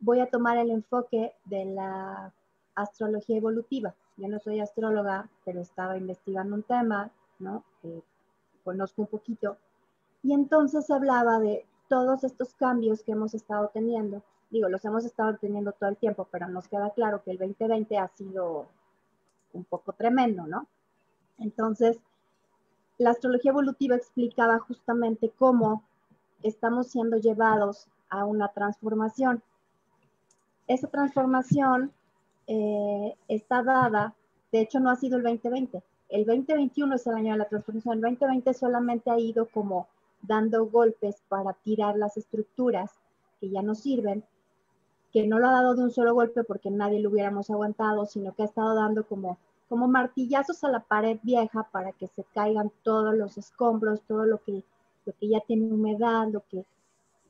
[SPEAKER 6] Voy a tomar el enfoque de la astrología evolutiva. Yo no soy astróloga, pero estaba investigando un tema, ¿no? conozco un poquito. Y entonces hablaba de todos estos cambios que hemos estado teniendo, digo, los hemos estado teniendo todo el tiempo, pero nos queda claro que el 2020 ha sido un poco tremendo, ¿no? Entonces, la astrología evolutiva explicaba justamente cómo estamos siendo llevados a una transformación. Esa transformación eh, está dada, de hecho no ha sido el 2020, el 2021 es el año de la transformación, el 2020 solamente ha ido como dando golpes para tirar las estructuras que ya no sirven, que no lo ha dado de un solo golpe porque nadie lo hubiéramos aguantado, sino que ha estado dando como, como martillazos a la pared vieja para que se caigan todos los escombros, todo lo que, ya tiene humedad, lo que,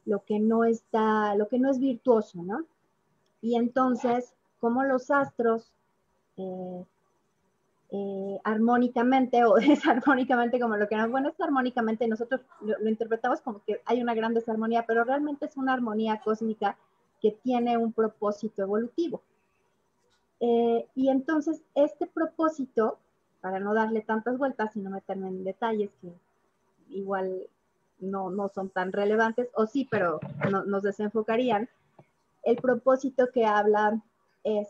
[SPEAKER 6] lo que no está, lo que no es virtuoso, ¿no? Y entonces, como los astros eh, eh, armónicamente o desarmónicamente, como lo queramos. Bueno, es armónicamente, nosotros lo, interpretamos como que hay una gran desarmonía, pero realmente es una armonía cósmica que tiene un propósito evolutivo. Eh, y entonces, este propósito, para no darle tantas vueltas y no meterme en detalles que igual no, no son tan relevantes, o sí, pero nos desenfocarían, el propósito que habla es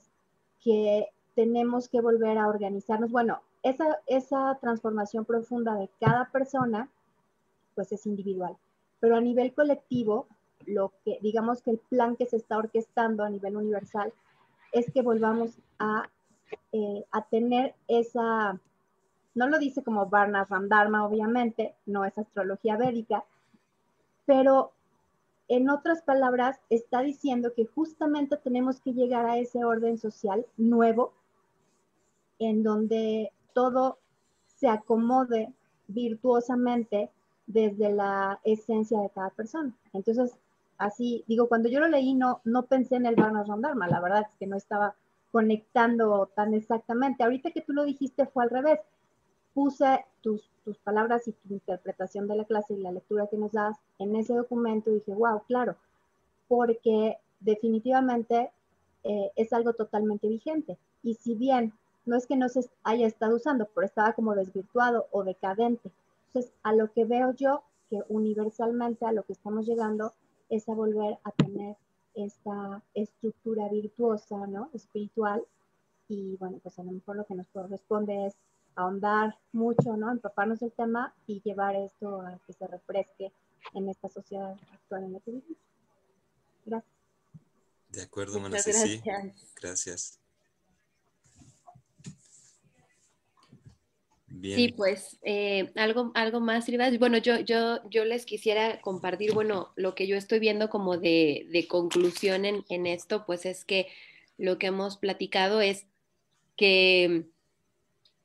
[SPEAKER 6] que tenemos que volver a organizarnos. Bueno, esa, esa transformación profunda de cada persona, pues es individual, pero a nivel colectivo, lo que digamos que el plan que se está orquestando a nivel universal es que volvamos a, eh, tener esa, no lo dice como Barnas Randharma, obviamente, no es astrología védica, pero en otras palabras, está diciendo que justamente tenemos que llegar a ese orden social nuevo en donde todo se acomode virtuosamente desde la esencia de cada persona. Entonces, así, digo, cuando yo lo leí no, no pensé en el Varnas Rondarma, la verdad es que no estaba conectando tan exactamente. Ahorita que tú lo dijiste fue al revés. Puse tus, tus palabras y tu interpretación de la clase y la lectura que nos das en ese documento y dije, wow, claro, porque definitivamente eh, es algo totalmente vigente. Y si bien no es que no se haya estado usando, pero estaba como desvirtuado o decadente. Entonces, a lo que veo yo, que universalmente a lo que estamos llegando es a volver a tener esta estructura virtuosa, ¿no? Espiritual. Y bueno, pues a lo mejor lo que nos corresponde es ahondar mucho, ¿no? Empaparnos el tema y llevar esto a que se refresque en esta sociedad actual en la que vivimos. Gracias.
[SPEAKER 1] De acuerdo, Muchas Gracias. gracias.
[SPEAKER 3] Sí,
[SPEAKER 2] pues eh, algo, algo más, Rivas. Bueno, yo, yo, yo les quisiera compartir, bueno, lo que yo estoy viendo como de, conclusión en, esto, pues es que lo que hemos platicado es que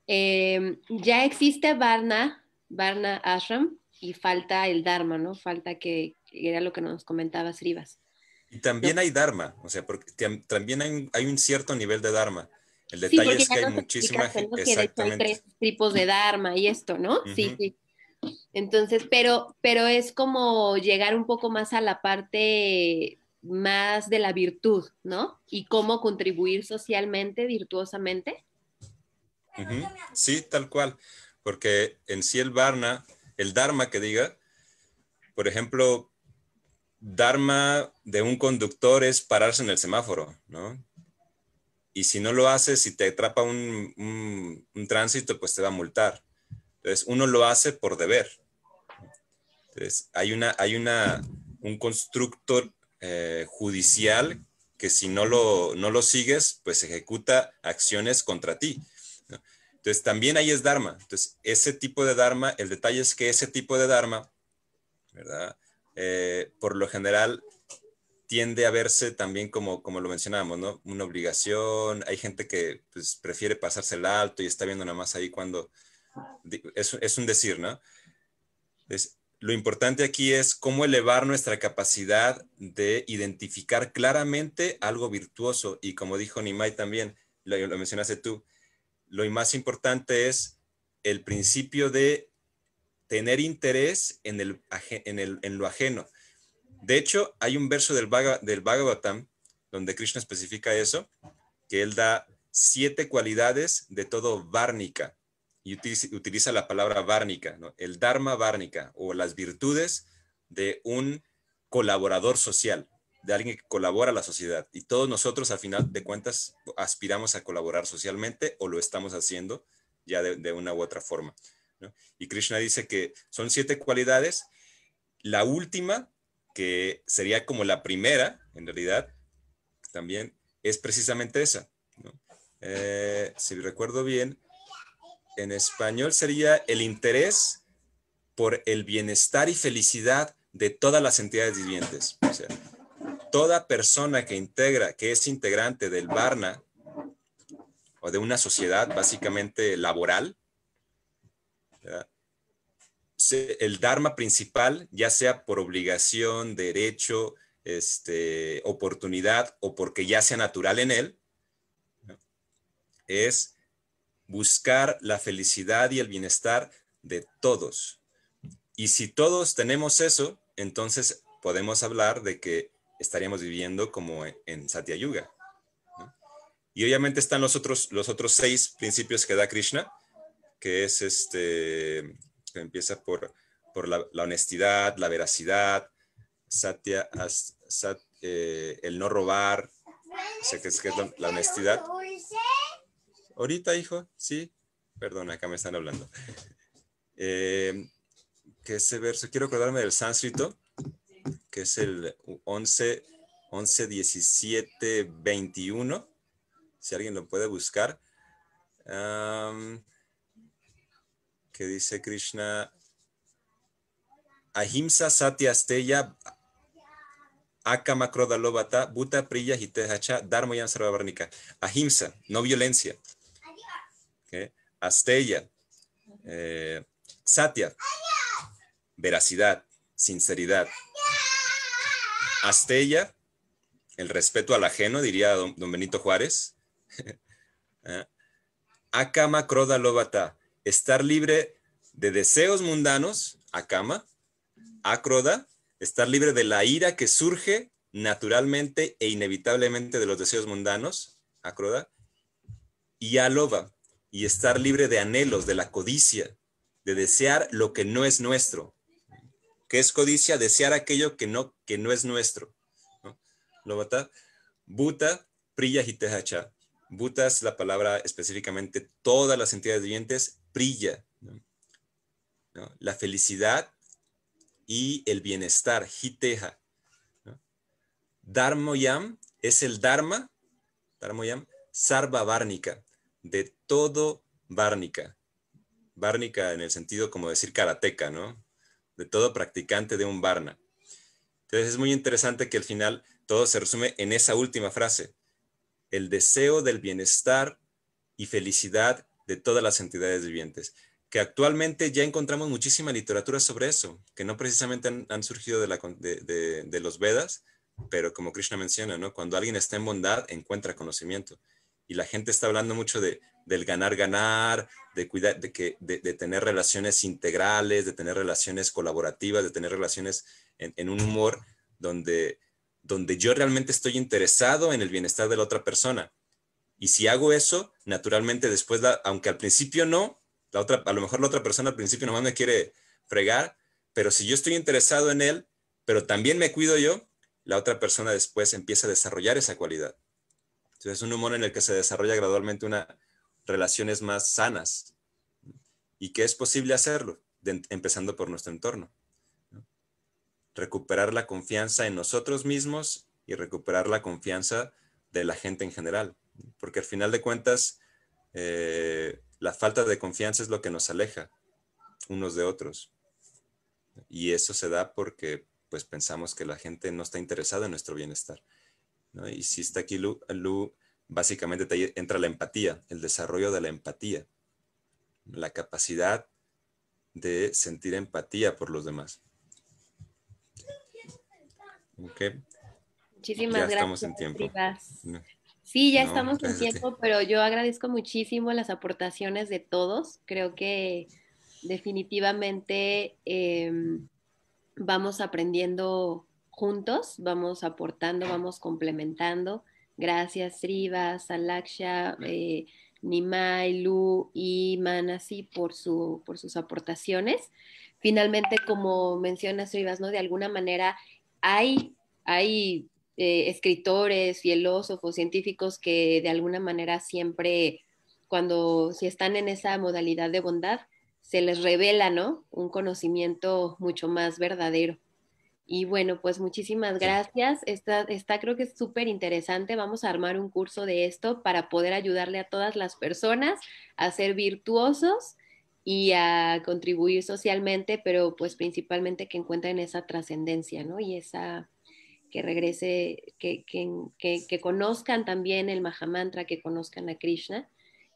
[SPEAKER 2] eh, ya existe Varna, Varna Ashram, y falta el Dharma, ¿no? Falta que, era lo que nos comentaba Rivas.
[SPEAKER 1] Y también hay Dharma, o sea, porque también hay un cierto nivel de Dharma. El detalle es que hay muchísima gente. Que hay tres
[SPEAKER 2] tipos de Dharma y esto, ¿no? Sí, sí. Entonces, pero, pero es como llegar un poco más a la parte más de la virtud, ¿no? Y cómo contribuir socialmente, virtuosamente.
[SPEAKER 1] Sí, tal cual. Porque en sí el Varna, el Dharma que diga, por ejemplo, Dharma de un conductor es pararse en el semáforo, ¿no? Y si no lo haces, si te atrapa un, tránsito, pues te va a multar. Entonces, uno lo hace por deber. Entonces, hay, una, hay una, un constructor eh, judicial que si no lo, no lo sigues, pues ejecuta acciones contra ti. Entonces, también ahí es Dharma. Entonces, ese tipo de Dharma, el detalle es que ese tipo de Dharma, ¿verdad? Eh, por lo general tiende a verse también como, como lo mencionábamos, ¿no? Una obligación, hay gente que pues, prefiere pasarse el alto y está viendo nada más ahí cuando... Es, es un decir, ¿no? lo importante aquí es cómo elevar nuestra capacidad de identificar claramente algo virtuoso y como dijo Nimai también, lo, lo mencionaste tú, lo más importante es el principio de tener interés en, el, en lo ajeno. De hecho, hay un verso del, bhagavad Bhagavatam donde Krishna especifica eso, que él da siete cualidades de todo várnica y utiliza, la palabra várnica, el dharma várnica o las virtudes de un colaborador social, de alguien que colabora a la sociedad. Y todos nosotros, al final de cuentas, aspiramos a colaborar socialmente o lo estamos haciendo ya de, una u otra forma. Y Krishna dice que son siete cualidades. La última que sería como la primera, en realidad, también es precisamente esa. Eh, si recuerdo bien, en español sería el interés por el bienestar y felicidad de todas las entidades vivientes. O sea, toda persona que integra, que es integrante del Barna o de una sociedad básicamente laboral, ¿verdad? el Dharma principal, ya sea por obligación, derecho, este, oportunidad o porque ya sea natural en él, es buscar la felicidad y el bienestar de todos. Y si todos tenemos eso, entonces podemos hablar de que estaríamos viviendo como en, Satya Yuga. Y obviamente están los otros, los otros seis principios que da Krishna, que es este, empieza por, por la, honestidad, la veracidad, satya, eh, el no robar, que es, que la, honestidad. Ahorita, hijo, sí, perdón, acá me están hablando. Eh, que ese verso, quiero acordarme del sánscrito, que es el 11, 11, 17, 21, si alguien lo puede buscar. Um, que dice Krishna, Ahimsa Satya Steya Akamakrodalobata Buta Priya Hitehacha Dharmayan Sarvabarnika. Ahimsa, no violencia. Astella. Asteya, eh, Satya, veracidad, sinceridad. Astella. el respeto al ajeno, diría don, Benito Juárez. ¿Ah? Akama Lobata, estar libre de deseos mundanos, akama, acroda, estar libre de la ira que surge naturalmente e inevitablemente de los deseos mundanos, acroda, y aloba, y estar libre de anhelos, de la codicia, de desear lo que no es nuestro. ¿Qué es codicia? Desear aquello que no, que no es nuestro. Lobata, buta, priya y tehacha. Buta es la palabra específicamente todas las entidades vivientes brilla. La felicidad y el bienestar, jiteja Dharmoyam es el Dharma, Dharmoyam, sarva Várnica, de todo várnica. Várnica en el sentido como decir karateca, ¿no? De todo practicante de un varna. Entonces es muy interesante que al final todo se resume en esa última frase. El deseo del bienestar y felicidad de todas las entidades vivientes, que actualmente ya encontramos muchísima literatura sobre eso, que no precisamente han, surgido de, los Vedas, pero como Krishna menciona, cuando alguien está en bondad, encuentra conocimiento. Y la gente está hablando mucho de, del ganar, ganar, de, cuidar, de, de, tener relaciones integrales, de tener relaciones colaborativas, de tener relaciones en, en, un humor donde, donde yo realmente estoy interesado en el bienestar de la otra persona. Y si hago eso, naturalmente después, aunque al principio no, la otra, a lo mejor la otra persona al principio nomás me quiere fregar, pero si yo estoy interesado en él, pero también me cuido yo, la otra persona después empieza a desarrollar esa cualidad. Entonces es un humor en el que se desarrolla gradualmente una relaciones más sanas y que es posible hacerlo, empezando por nuestro entorno. Recuperar la confianza en nosotros mismos y recuperar la confianza de la gente en general porque al final de cuentas eh, la falta de confianza es lo que nos aleja unos de otros. Y eso se da porque pues pensamos que la gente no está interesada en nuestro bienestar. Y si está aquí Lu, básicamente entra la empatía, el desarrollo de la empatía, la capacidad de sentir empatía por los demás. Okay.
[SPEAKER 2] Muchísimas Estamos en tiempo. Sí, ya estamos en tiempo, pero yo agradezco muchísimo las aportaciones de todos. Creo que definitivamente em, vamos aprendiendo juntos, vamos aportando, vamos complementando. Gracias, Srivas, Salaksha, eh, Nimai, Lu y Manasi por, su, por sus aportaciones. Finalmente, como mencionas, Rivas, ¿no? De alguna manera hay, hay eh, escritores, filósofos, científicos que de alguna manera siempre, cuando si están en esa modalidad de bondad, se les revela, ¿no? Un conocimiento mucho más verdadero. Y bueno, pues muchísimas gracias. Esta, esta creo que es súper interesante. Vamos a armar un curso de esto para poder ayudarle a todas las personas a ser virtuosos y a contribuir socialmente, pero pues principalmente que encuentren esa trascendencia, ¿no? Y esa, que regrese, que, que, conozcan también el Mahamantra, que conozcan a Krishna.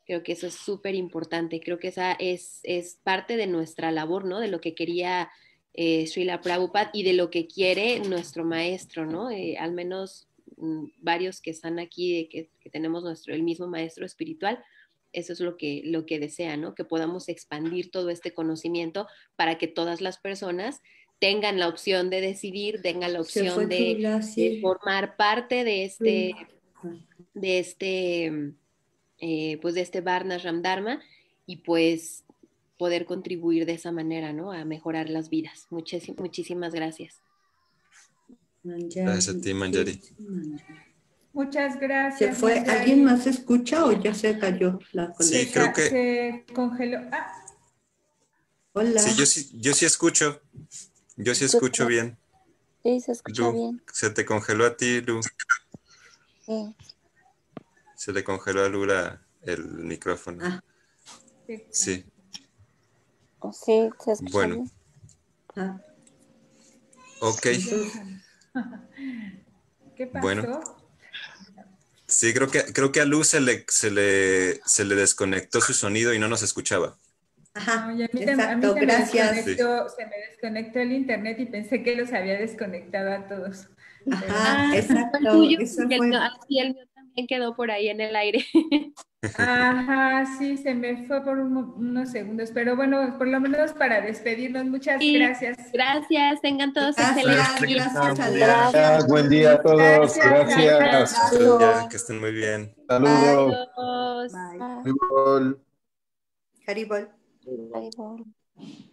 [SPEAKER 2] Creo que eso es súper importante. Creo que esa es, parte de nuestra labor, ¿no? De lo que quería eh, Srila Prabhupada y de lo que quiere nuestro maestro, ¿no? Eh, al menos mm, varios que están aquí, que, tenemos nuestro, el mismo maestro espiritual, eso es lo que, lo que desea, ¿no? Que podamos expandir todo este conocimiento para que todas las personas tengan la opción de decidir, tengan la opción de, formar parte de este, de este, eh, pues de este Varnas Ramdharma y pues poder contribuir de esa manera, ¿no? A mejorar las vidas. muchísimas gracias.
[SPEAKER 3] Gracias
[SPEAKER 4] a ti, Manjari.
[SPEAKER 3] Muchas gracias.
[SPEAKER 2] ¿Se fue? ¿Alguien más
[SPEAKER 4] escucha o ya se cayó la conexión? Sí,
[SPEAKER 1] creo
[SPEAKER 3] que... congeló. Ah.
[SPEAKER 1] Hola. yo sí escucho. Yo sí escucho bien.
[SPEAKER 3] Sí, se escucha bien.
[SPEAKER 1] Se te congeló a ti, Lu. Sí. Se le congeló a Lula el micrófono. Ah, sí.
[SPEAKER 3] Oh, sí. se escucha bueno. Ah. Ok. ¿Qué pasó? Bueno.
[SPEAKER 1] Sí, creo que, creo que a Lu se le, se, le, se le desconectó su sonido y no nos escuchaba.
[SPEAKER 3] Ajá, a mí, exacto, se gracias. Me desconectó, Se me desconectó el internet y pensé que los había desconectado a todos. Ajá, ah, exacto. El ah, el, mío también quedó por ahí en el aire. Ajá, sí, se me fue por unos segundos, pero bueno, por lo menos para despedirnos, muchas gracias.
[SPEAKER 2] Gracias, tengan todos acelerados. Gracias,
[SPEAKER 1] gracias, buen día a todos,
[SPEAKER 2] gracias.
[SPEAKER 4] Que estén muy bien.
[SPEAKER 5] Saludos.
[SPEAKER 4] Bye. Bye. Bye. Bye.